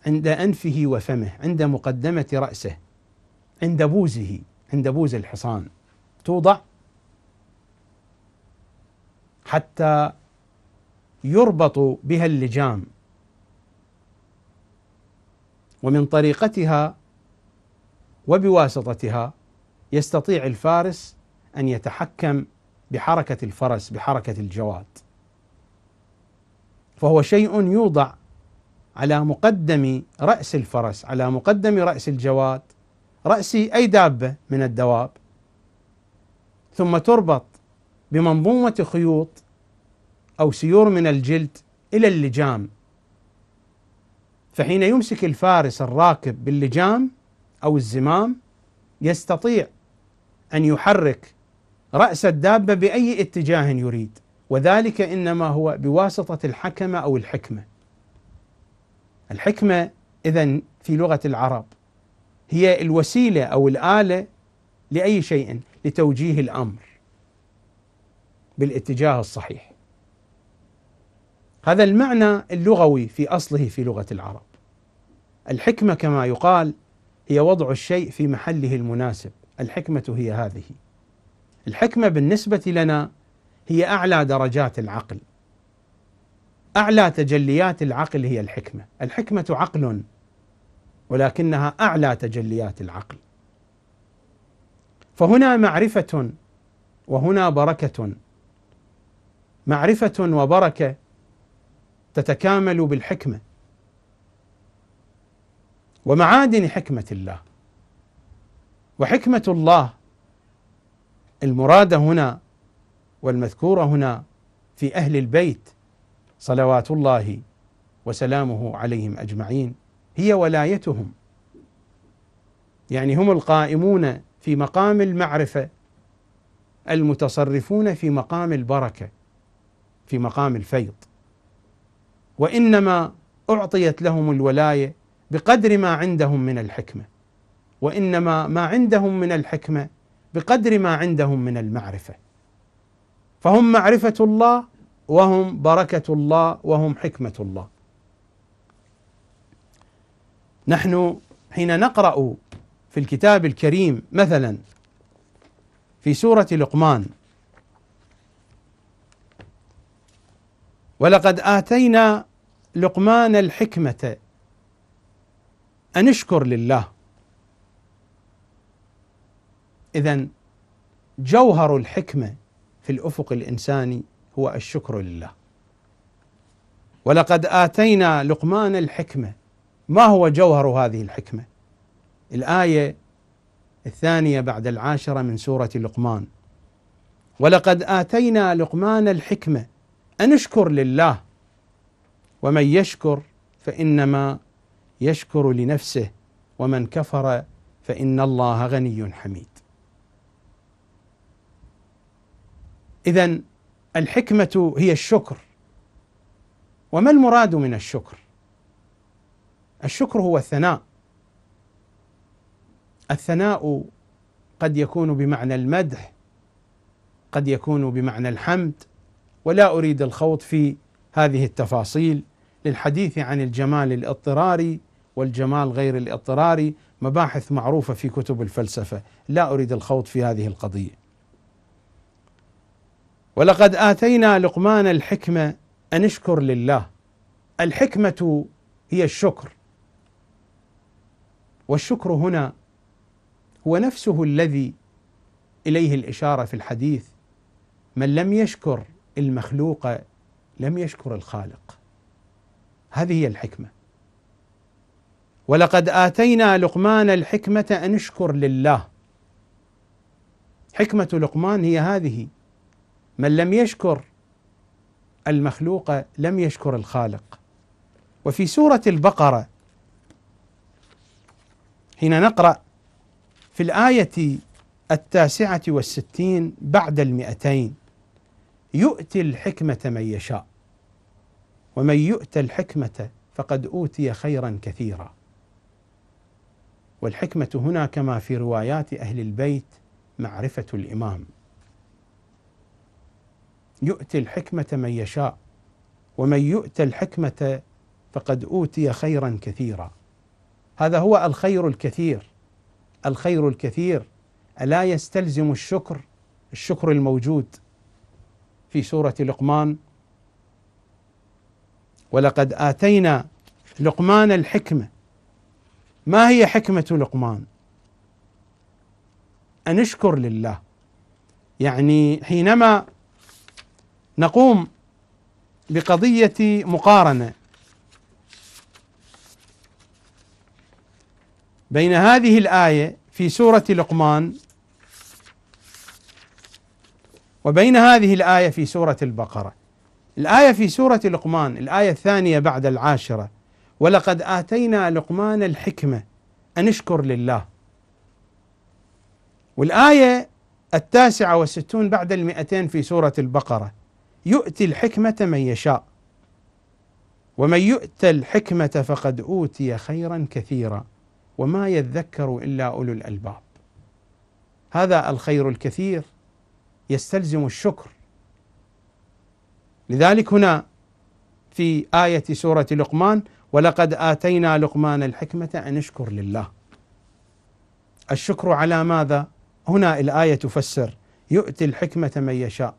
عند أنفه وفمه عند مقدمة رأسه عند بوزه عند بوز الحصان توضع حتى يربط بها اللجام ومن طريقتها وبواسطتها يستطيع الفارس ان يتحكم بحركه الفرس بحركه الجواد فهو شيء يوضع على مقدم راس الفرس على مقدم راس الجواد راس اي دابه من الدواب ثم تربط بمنظومة خيوط أو سيور من الجلد إلى اللجام فحين يمسك الفارس الراكب باللجام أو الزمام يستطيع أن يحرك رأس الدابة بأي اتجاه يريد وذلك إنما هو بواسطة الحكمة أو الحكمة الحكمة إذا في لغة العرب هي الوسيلة أو الآلة لأي شيء لتوجيه الأمر بالاتجاه الصحيح هذا المعنى اللغوي في اصله في لغه العرب الحكمه كما يقال هي وضع الشيء في محله المناسب الحكمه هي هذه الحكمه بالنسبه لنا هي اعلى درجات العقل اعلى تجليات العقل هي الحكمه الحكمه عقل ولكنها اعلى تجليات العقل فهنا معرفه وهنا بركه معرفة وبركة تتكامل بالحكمة ومعادن حكمة الله وحكمة الله المرادة هنا والمذكورة هنا في أهل البيت صلوات الله وسلامه عليهم أجمعين هي ولايتهم يعني هم القائمون في مقام المعرفة المتصرفون في مقام البركه في مقام الفيض وانما اعطيت لهم الولايه بقدر ما عندهم من الحكمه وانما ما عندهم من الحكمه بقدر ما عندهم من المعرفه فهم معرفه الله وهم بركه الله وهم حكمه الله نحن حين نقرا في الكتاب الكريم مثلا في سوره لقمان ولقد آتينا لقمان الحكمة أن اشكر لله إذا جوهر الحكمة في الأفق الإنساني هو الشكر لله ولقد آتينا لقمان الحكمة ما هو جوهر هذه الحكمة الآية الثانية بعد العاشرة من سورة لقمان ولقد آتينا لقمان الحكمة أن اشكر لله ومن يشكر فإنما يشكر لنفسه ومن كفر فإن الله غني حميد. إذا الحكمة هي الشكر. وما المراد من الشكر؟ الشكر هو الثناء. الثناء قد يكون بمعنى المدح، قد يكون بمعنى الحمد، ولا اريد الخوض في هذه التفاصيل للحديث عن الجمال الاضطراري والجمال غير الاضطراري مباحث معروفه في كتب الفلسفه لا اريد الخوض في هذه القضيه ولقد اتينا لقمان الحكمه ان اشكر لله الحكمه هي الشكر والشكر هنا هو نفسه الذي اليه الاشاره في الحديث من لم يشكر المخلوقة لم يشكر الخالق هذه هي الحكمة ولقد آتينا لقمان الحكمة أن اشكر لله حكمة لقمان هي هذه من لم يشكر المخلوق لم يشكر الخالق وفي سورة البقرة حين نقرأ في الآية التاسعة والستين بعد المئتين يؤتي الحكمة من يشاء ومن يؤت الحكمة فقد أوتي خيرا كثيرا والحكمة هنا كما في روايات أهل البيت معرفة الإمام يؤتي الحكمة من يشاء ومن يؤت الحكمة فقد أوتي خيرا كثيرا هذا هو الخير الكثير الخير الكثير ألا يستلزم الشكر الشكر الموجود في سورة لقمان ولقد آتينا لقمان الحكمة ما هي حكمة لقمان؟ أن اشكر لله يعني حينما نقوم بقضية مقارنة بين هذه الآية في سورة لقمان وبين هذه الآية في سورة البقرة الآية في سورة لقمان الآية الثانية بعد العاشرة ولقد آتينا لقمان الحكمة أن اشكر لله والآية التاسعة والستون بعد المئتين في سورة البقرة يؤتي الحكمة من يشاء ومن يؤت الحكمة فقد أوتي خيرا كثيرا وما يذكر إلا أولو الألباب هذا الخير الكثير يستلزم الشكر لذلك هنا في آية سورة لقمان ولقد آتينا لقمان الحكمة أن اشكر لله الشكر على ماذا؟ هنا الآية تفسر يؤتي الحكمة من يشاء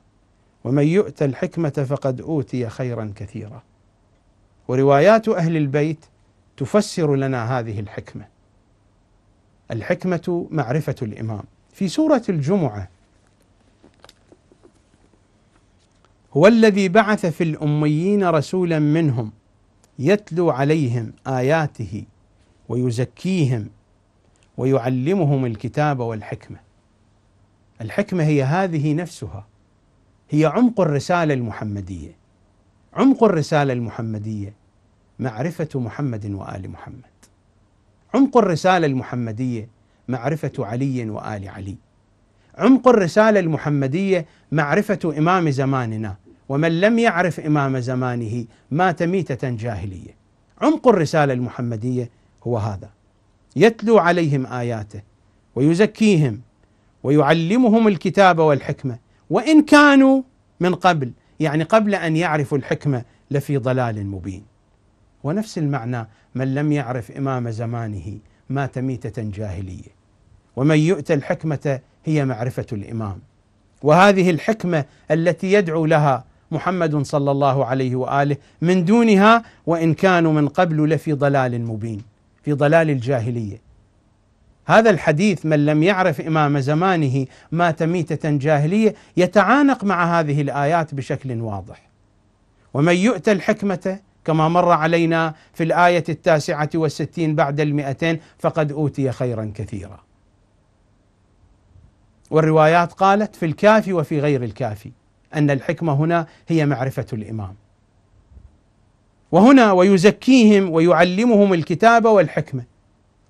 ومن يؤتى الحكمة فقد أوتي خيرا كثيرا وروايات أهل البيت تفسر لنا هذه الحكمة الحكمة معرفة الإمام في سورة الجمعة هو الذي بعث في الأميين رسولا منهم يتلو عليهم آياته ويزكيهم ويعلمهم الكتاب والحكمة. الحكمة هي هذه نفسها هي عمق الرسالة المحمدية. عمق الرسالة المحمدية معرفة محمد وآل محمد. عمق الرسالة المحمدية معرفة علي وآل علي. عمق الرسالة المحمدية معرفة إمام زماننا ومن لم يعرف إمام زمانه مات ميتة جاهلية عمق الرسالة المحمدية هو هذا يتلو عليهم آياته ويزكيهم ويعلمهم الكتاب والحكمة وإن كانوا من قبل يعني قبل أن يعرفوا الحكمة لفي ضلال مبين ونفس المعنى من لم يعرف إمام زمانه مات ميتة جاهلية ومن يؤتى الحكمة هي معرفة الإمام وهذه الحكمة التي يدعو لها محمد صلى الله عليه واله من دونها وان كانوا من قبل لفي ضلال مبين في ضلال الجاهليه هذا الحديث من لم يعرف امام زمانه مات ميته جاهليه يتعانق مع هذه الايات بشكل واضح ومن يؤتى الحكمه كما مر علينا في الايه التاسعه والستين بعد المئتين فقد اوتي خيرا كثيرا والروايات قالت في الكافي وفي غير الكافي أن الحكمة هنا هي معرفة الإمام وهنا ويزكيهم ويعلمهم الكتاب والحكمة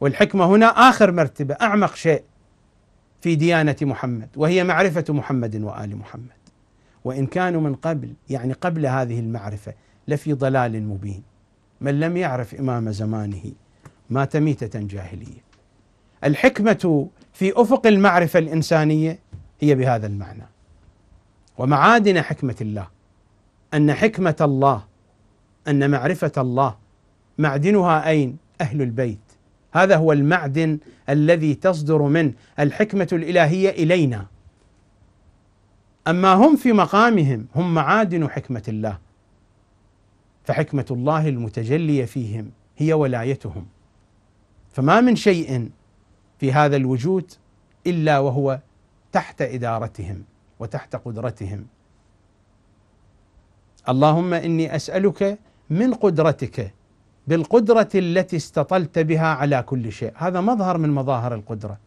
والحكمة هنا آخر مرتبة أعمق شيء في ديانة محمد وهي معرفة محمد وآل محمد وإن كانوا من قبل يعني قبل هذه المعرفة لفي ضلال مبين من لم يعرف إمام زمانه مات ميتة جاهلية الحكمة في أفق المعرفة الإنسانية هي بهذا المعنى ومعادن حكمة الله أن حكمة الله أن معرفة الله معدنها أين؟ أهل البيت هذا هو المعدن الذي تصدر منه الحكمة الإلهية إلينا أما هم في مقامهم هم معادن حكمة الله فحكمة الله المتجلية فيهم هي ولايتهم فما من شيء في هذا الوجود إلا وهو تحت إدارتهم وتحت قدرتهم اللهم اني اسالك من قدرتك بالقدره التي استطلت بها على كل شيء هذا مظهر من مظاهر القدره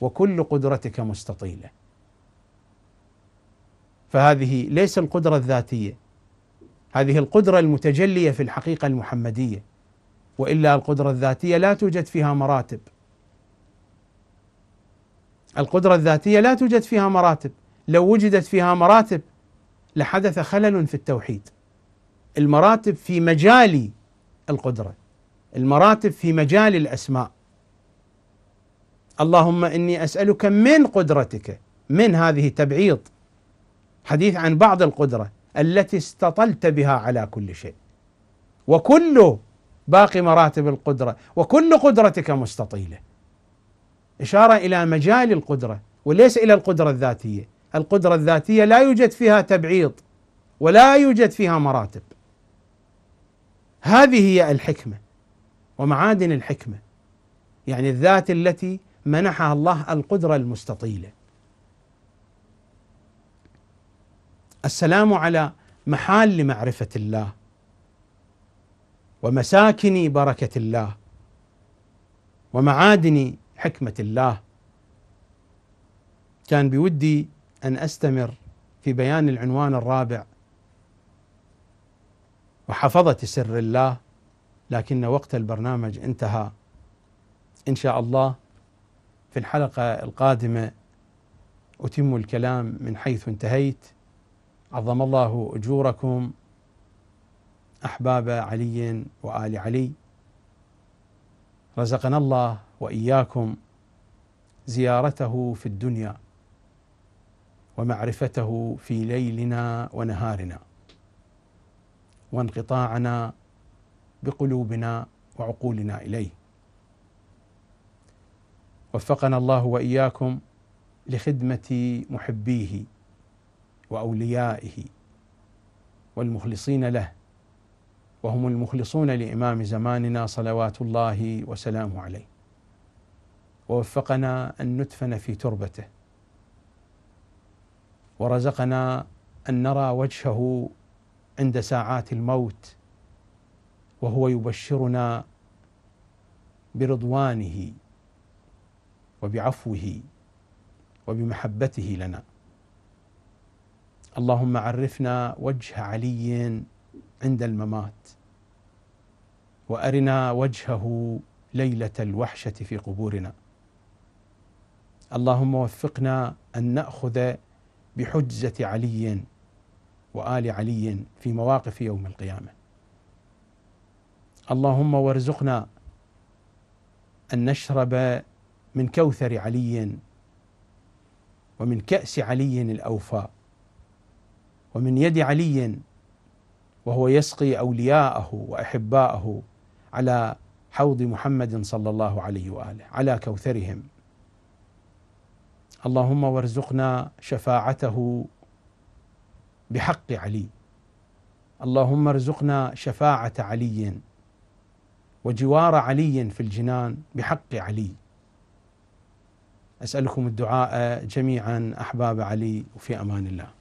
وكل قدرتك مستطيله فهذه ليس القدره الذاتيه هذه القدره المتجليه في الحقيقه المحمديه والا القدره الذاتيه لا توجد فيها مراتب القدره الذاتيه لا توجد فيها مراتب لو وجدت فيها مراتب لحدث خلل في التوحيد المراتب في مجال القدره المراتب في مجال الاسماء اللهم اني اسالك من قدرتك من هذه تبعيض حديث عن بعض القدره التي استطلت بها على كل شيء وكل باقي مراتب القدره وكل قدرتك مستطيله اشاره الى مجال القدره وليس الى القدره الذاتيه القدرة الذاتية لا يوجد فيها تبعيض ولا يوجد فيها مراتب هذه هي الحكمة ومعادن الحكمة يعني الذات التي منحها الله القدرة المستطيلة السلام على محال معرفة الله ومساكن بركة الله ومعادن حكمة الله كان بودي أن أستمر في بيان العنوان الرابع وحفظة سر الله لكن وقت البرنامج انتهى إن شاء الله في الحلقة القادمة أتم الكلام من حيث انتهيت عظم الله أجوركم أحباب علي وآل علي رزقنا الله وإياكم زيارته في الدنيا ومعرفته في ليلنا ونهارنا وانقطاعنا بقلوبنا وعقولنا اليه وفقنا الله واياكم لخدمه محبيه واوليائه والمخلصين له وهم المخلصون لامام زماننا صلوات الله وسلامه عليه ووفقنا ان ندفن في تربته ورزقنا ان نرى وجهه عند ساعات الموت وهو يبشرنا برضوانه وبعفوه وبمحبته لنا اللهم عرفنا وجه علي عند الممات وارنا وجهه ليله الوحشه في قبورنا اللهم وفقنا ان ناخذ بحجة علي وآل علي في مواقف يوم القيامة اللهم وارزقنا أن نشرب من كوثر علي ومن كأس علي الأوفى ومن يد علي وهو يسقي أولياءه وأحباءه على حوض محمد صلى الله عليه وآله على كوثرهم اللهم وارزقنا شفاعته بحق علي اللهم ارزقنا شفاعه علي وجوار علي في الجنان بحق علي اسالكم الدعاء جميعا احباب علي وفي امان الله